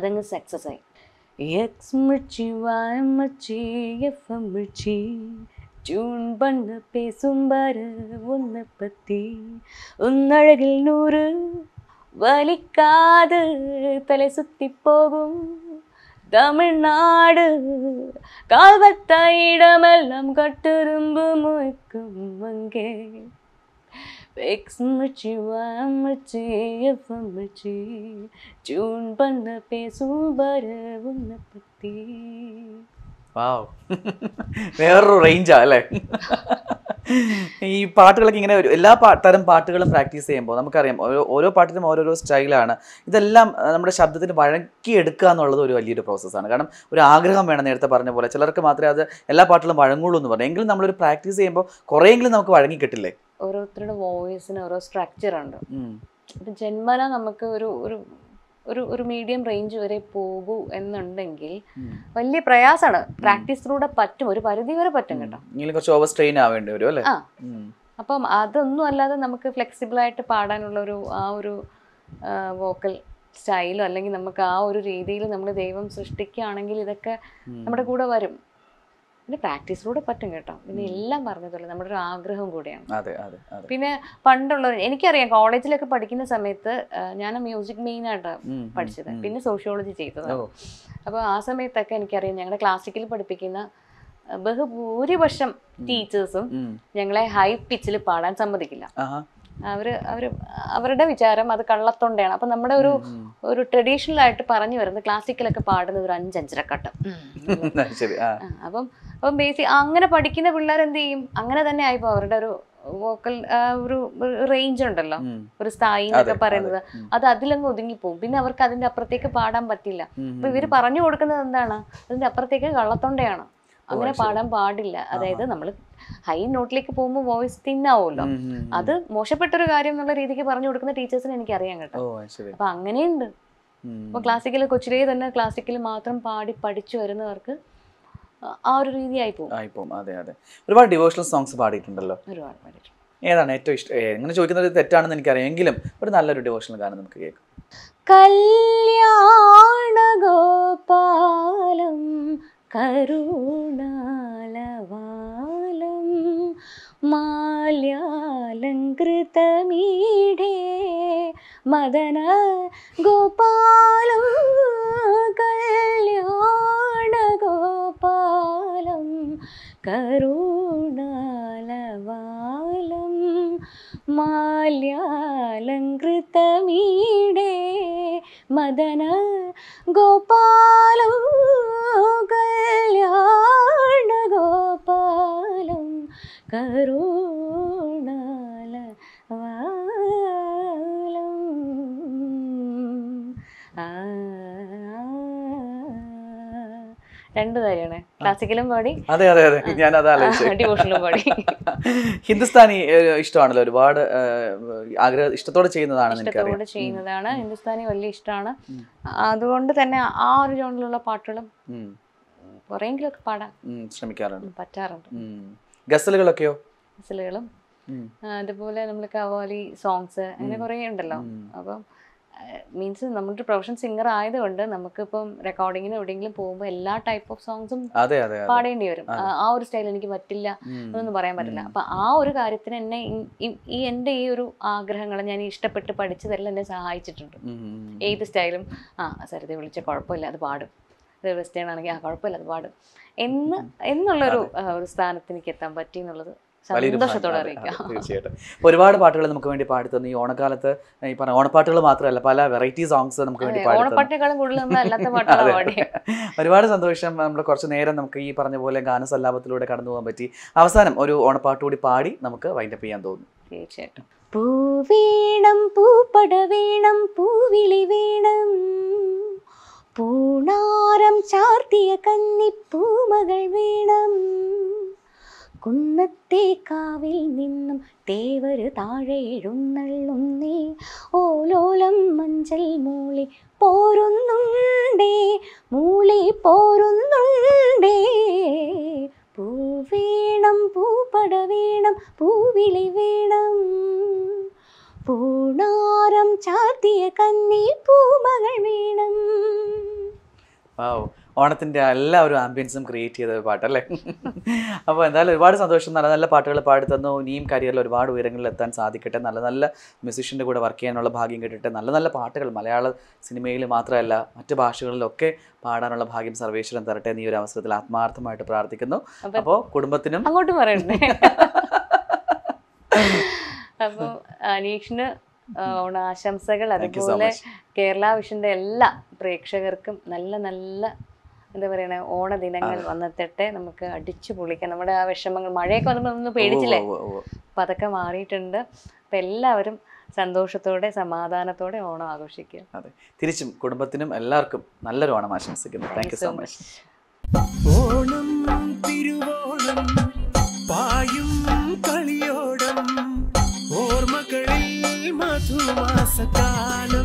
അതങ്ങ് സക്സസ് ആയി എക്സ് മിർച്ചി വായ എഫ് മിർച്ചി ജൂൺ പണ്ണ് പേസുംബാറ് ഒന്ന് പത്തി ഒന്നഴകിൽ നൂറ് വലിക്കാതെ തല தமிழ்நாடு கால்வத்த இடமெல்லாம் கட்டிரும்பு முயக்கும் அங்கே எக்ஸ்மிச்சி வாமிச்சி எஃப்எம்மிச்சி ஜூன் பண்ண பேசும் வர உன்னை பற்றி വേറൊരു റേഞ്ചാ അല്ലേ ഈ പാട്ടുകളൊക്കെ ഇങ്ങനെ എല്ലാ തരം പാട്ടുകളും പ്രാക്ടീസ് ചെയ്യുമ്പോൾ നമുക്കറിയാം ഓരോ ഓരോ പാട്ടിനും ഓരോരോ സ്റ്റൈലാണ് ഇതെല്ലാം നമ്മുടെ ശബ്ദത്തിന് വഴക്കിയെടുക്കുക എന്നുള്ളത് ഒരു വലിയൊരു പ്രോസസ്സാണ് കാരണം ഒരു ആഗ്രഹം വേണം നേരത്തെ പറഞ്ഞ പോലെ ചിലർക്ക് മാത്രമേ അത് എല്ലാ പാട്ടുകളും വഴങ്ങുള്ളൂ എന്ന് പറഞ്ഞു എങ്കിലും നമ്മളൊരു പ്രാക്ടീസ് ചെയ്യുമ്പോൾ കുറേയെങ്കിലും നമുക്ക് വഴങ്ങി കിട്ടില്ലേ ഓരോരുത്തരുടെ വോയിസിന് ഓരോ സ്ട്രക്ചർ ഉണ്ട് ജന്മന നമുക്ക് ഒരു ഒരു ഒരു ഒരു മീഡിയം റേഞ്ച് വരെ പോകൂ എന്നുണ്ടെങ്കിൽ വലിയ പ്രയാസമാണ് പ്രാക്ടീസിലൂടെ പറ്റും ഒരു പരിധി വരെ പറ്റും കേട്ടോ കുറച്ച് ഓവർ സ്ട്രെയിൻ ആവേണ്ടി വരും അല്ലേ അപ്പം അതൊന്നും അല്ലാതെ നമുക്ക് ഫ്ലെക്സിബിൾ ആയിട്ട് പാടാനുള്ള ഒരു ആ ഒരു വോക്കൽ സ്റ്റൈലോ അല്ലെങ്കിൽ നമുക്ക് ആ ഒരു രീതിയിൽ നമ്മൾ ദൈവം സൃഷ്ടിക്കുകയാണെങ്കിൽ ഇതൊക്കെ നമ്മുടെ കൂടെ വരും പിന്നെ പ്രാക്ടീസിലൂടെ പറ്റും കേട്ടോ പിന്നെ എല്ലാം പറഞ്ഞതുപോലെ നമ്മുടെ ഒരു ആഗ്രഹം കൂടിയാണ് പിന്നെ പണ്ടുള്ളവർ എനിക്കറിയാം കോളേജിലൊക്കെ പഠിക്കുന്ന സമയത്ത് ഞാൻ മ്യൂസിക് മെയിൻ ആയിട്ടാണ് പഠിച്ചത് പിന്നെ സോഷ്യോളജി ചെയ്തത് അപ്പോൾ ആ സമയത്തൊക്കെ എനിക്കറിയാം ഞങ്ങളുടെ ക്ലാസിക്കൽ പഠിപ്പിക്കുന്ന ബഹുഭൂരിപക്ഷം ടീച്ചേഴ്സും ഞങ്ങളെ ഹൈ പിച്ചിൽ പാടാൻ സമ്മതിക്കില്ല അവര് അവര് അവരുടെ വിചാരം അത് കള്ളത്തൊണ്ടയാണ് അപ്പൊ നമ്മുടെ ഒരു ഒരു ട്രഡീഷണൽ ആയിട്ട് പറഞ്ഞു വരുന്നത് ക്ലാസിക്കലൊക്കെ പാടുന്ന ഒരു അഞ്ചഞ്ചരക്കട്ടം അപ്പം അപ്പം ബേസി അങ്ങനെ പഠിക്കുന്ന പിള്ളേർ എന്ത് ചെയ്യും അങ്ങനെ തന്നെ ആയിപ്പോ അവരുടെ ഒരു വോക്കൽ ഒരു റേഞ്ച് ഉണ്ടല്ലോ ഒരു സ്ഥായി എന്നൊക്കെ പറയുന്നത് അത് അതിലങ്ങ് ഒതുങ്ങിപ്പോവും പിന്നെ അവർക്ക് അതിന്റെ അപ്പുറത്തേക്ക് പാടാൻ പറ്റില്ല അപ്പൊ ഇവര് പറഞ്ഞു കൊടുക്കുന്നത് എന്താണ് അതിന്റെ അപ്പുറത്തേക്ക് കള്ളത്തൊണ്ടയാണ് അങ്ങനെ പാടാൻ പാടില്ല അതായത് നമ്മൾ ഹൈ നോട്ടിലേക്ക് പോകുമ്പോൾ വോയിസ് ആവുമല്ലോ അത് മോശപ്പെട്ടൊരു കാര്യം എന്നുള്ള രീതിക്ക് പറഞ്ഞു കൊടുക്കുന്ന ടീച്ചേഴ്സിന് അറിയാൻ കേട്ടോ അപ്പൊ അങ്ങനെയുണ്ട് അപ്പൊ ക്ലാസിക്കൽ കൊച്ചിലേ തന്നെ ക്ലാസിക്കൽ മാത്രം പാടി പഠിച്ചു വരുന്നവർക്ക് ആ ഒരു രീതിയായി പോകും ആയി പോകും അതെ അതെ ഒരുപാട് ഡിവോഷണൽ സോങ്സ് പാടിയിട്ടുണ്ടല്ലോ ഒരുപാട് പാടിയിട്ടുണ്ട് ഏതാണ് ഏറ്റവും ഇഷ്ടം ചോദിക്കുന്ന ചോദിക്കുന്നത് തെറ്റാണെന്ന് എനിക്കറിയാം എങ്കിലും ഒരു നല്ലൊരു ഡിവോഷണൽ ഗാനം നമുക്ക് കേൾക്കാം കല്യാണ ഗോപാലം കരുണാലവാലം മാലയാലംകൃതമീഡേ മദന ഗോപാലം കൽ കരുണാലവാലം മാല്യാലങ്കൃതമീടേ മദന ഗോപാലം കല്യാണ ഗോപാലം കരുണ രണ്ട് കാര്യമാണ് ക്ലാസിക്കലും പാടി അതെ അതെ അതെ ഞാൻ ഡിവോഷണലും പാടി ഹിന്ദുസ്ഥാനി ഇഷ്ടമാണല്ലോ ഒരുപാട് ആഗ്രഹം ഇഷ്ടത്തോടെ ചെയ്യുന്നതാണ് ഇഷ്ടത്തോടെ ചെയ്യുന്നതാണ് ഹിന്ദുസ്ഥാനി വലിയ ഇഷ്ടമാണ് അതുകൊണ്ട് തന്നെ ആ ഒരു ജോണിലുള്ള പാട്ടുകളും കുറെയെങ്കിലൊക്കെ പാടാൻ ശ്രമിക്കാറുണ്ട് പറ്റാറുണ്ട് ഗസലുകളൊക്കെയോ ഗസലുകളും അതുപോലെ നമ്മൾ കവാലി സോങ്സ് അങ്ങനെ കുറേ ഉണ്ടല്ലോ അപ്പം മീൻസ് നമ്മുടെ പ്രൊഫഷൻ സിംഗർ ആയതുകൊണ്ട് നമുക്കിപ്പം റെക്കോർഡിങ്ങിന് എവിടെയെങ്കിലും പോകുമ്പോൾ എല്ലാ ടൈപ്പ് ഓഫ് സോങ്സും പാടേണ്ടി വരും ആ ഒരു സ്റ്റൈൽ എനിക്ക് പറ്റില്ല എന്നൊന്നും പറയാൻ പറ്റില്ല അപ്പൊ ആ ഒരു കാര്യത്തിന് എന്നെ ഈ എൻ്റെ ഈ ഒരു ആഗ്രഹങ്ങൾ ഞാൻ ഇഷ്ടപ്പെട്ട് പഠിച്ചതെല്ലാം എന്നെ സഹായിച്ചിട്ടുണ്ട് ഏത് സ്റ്റൈലും ആ സരിത വിളിച്ച കുഴപ്പമില്ല അത് പാടും വെസ്റ്റേൺ ആണെങ്കിൽ ആ കുഴപ്പമില്ല അത് പാടും എന്ന് എന്നുള്ളൊരു ഒരു സ്ഥാനത്ത് എനിക്ക് എത്താൻ പറ്റി എന്നുള്ളത് തീർച്ചയായിട്ടും ഒരുപാട് പാട്ടുകൾ നമുക്ക് വേണ്ടി പാടി തന്നു ഈ ഓണക്കാലത്ത് ഈ പറഞ്ഞ ഓണപ്പാട്ടുകൾ മാത്രമല്ല പല വെറൈറ്റി സോങ്സ് നമുക്ക് വേണ്ടി പാടി ഒരുപാട് സന്തോഷം നമ്മൾ കുറച്ച് നേരം നമുക്ക് ഈ പറഞ്ഞ പോലെ ഗാനസല്ലാപത്തിലൂടെ കടന്നു പോകാൻ പറ്റി അവസാനം ഒരു ഓണപ്പാട്ട് കൂടി പാടി നമുക്ക് വൈൻഡപ്പ് ചെയ്യാൻ തോന്നുന്നു തീർച്ചയായിട്ടും പൂവീണം പൂപ്പട വീണം പൂവിളി വീണം പൂണാരം ചാർത്തിയ കന്നിപ്പൂമകൾ വീണം കുന്നത്തെ കാവിൽ നിന്നും തേവര് താഴെ എഴുന്നള്ളുന്നേ ഓലോലം മഞ്ചൽ മൂളി പോരുന്നുണ്ടേ മൂളി പോരുന്നുണ്ടേ പൂവേണം പൂപ്പട വേണം പൂവിളി വേണം പൂണാരം ചാർത്തിയ കന്നി പൂമകൾ വേണം ഓണത്തിൻ്റെ എല്ലാ ഒരു ആംബിയൻസും ക്രിയേറ്റ് ചെയ്ത ഒരു പാട്ടല്ലേ അപ്പോൾ എന്തായാലും ഒരുപാട് സന്തോഷം നല്ല നല്ല പാട്ടുകൾ പാടി തന്നു ഇനിയും കരിയറിൽ ഒരുപാട് ഉയരങ്ങളിൽ എത്താൻ സാധിക്കട്ടെ നല്ല നല്ല മ്യൂസിഷ്യൻ്റെ കൂടെ വർക്ക് ചെയ്യാനുള്ള ഭാഗ്യം കിട്ടട്ടെ നല്ല നല്ല പാട്ടുകൾ മലയാള സിനിമയിൽ മാത്രമല്ല മറ്റ് ഭാഷകളിലൊക്കെ പാടാനുള്ള ഭാഗ്യം സർവേശ്വരൻ തരട്ടെ എന്ന് ഈ ഒരു അവസരത്തിൽ ആത്മാർത്ഥമായിട്ട് പ്രാർത്ഥിക്കുന്നു അപ്പോൾ കുടുംബത്തിനും അങ്ങോട്ട് പറയണ്ടേ അപ്പോൾ അനീഷിന് ഓണാശംസകൾ അതുപോലെ കേരള വിഷന്റെ എല്ലാ പ്രേക്ഷകർക്കും നല്ല നല്ല എന്താ പറയണേ ഓണ ദിനങ്ങൾ വന്നെത്തട്ടെ നമുക്ക് അടിച്ചു പൊളിക്കാം നമ്മുടെ ആ വിഷമങ്ങൾ മഴയൊക്കെ വന്നപ്പോൾ ഒന്ന് പേടിച്ചില്ലേ അപ്പൊ അതൊക്കെ മാറിയിട്ടുണ്ട് അപ്പൊ എല്ലാവരും സന്തോഷത്തോടെ സമാധാനത്തോടെ ഓണം ആഘോഷിക്കുക അതെ തിരിച്ചും കുടുംബത്തിനും എല്ലാവർക്കും നല്ലൊരു ഓണം ആശംസിക്കുന്നു thank you so much Onam Thiruvonam പായും കളിയോടം ഓർമ്മകളിൽ മധുമാസകാലം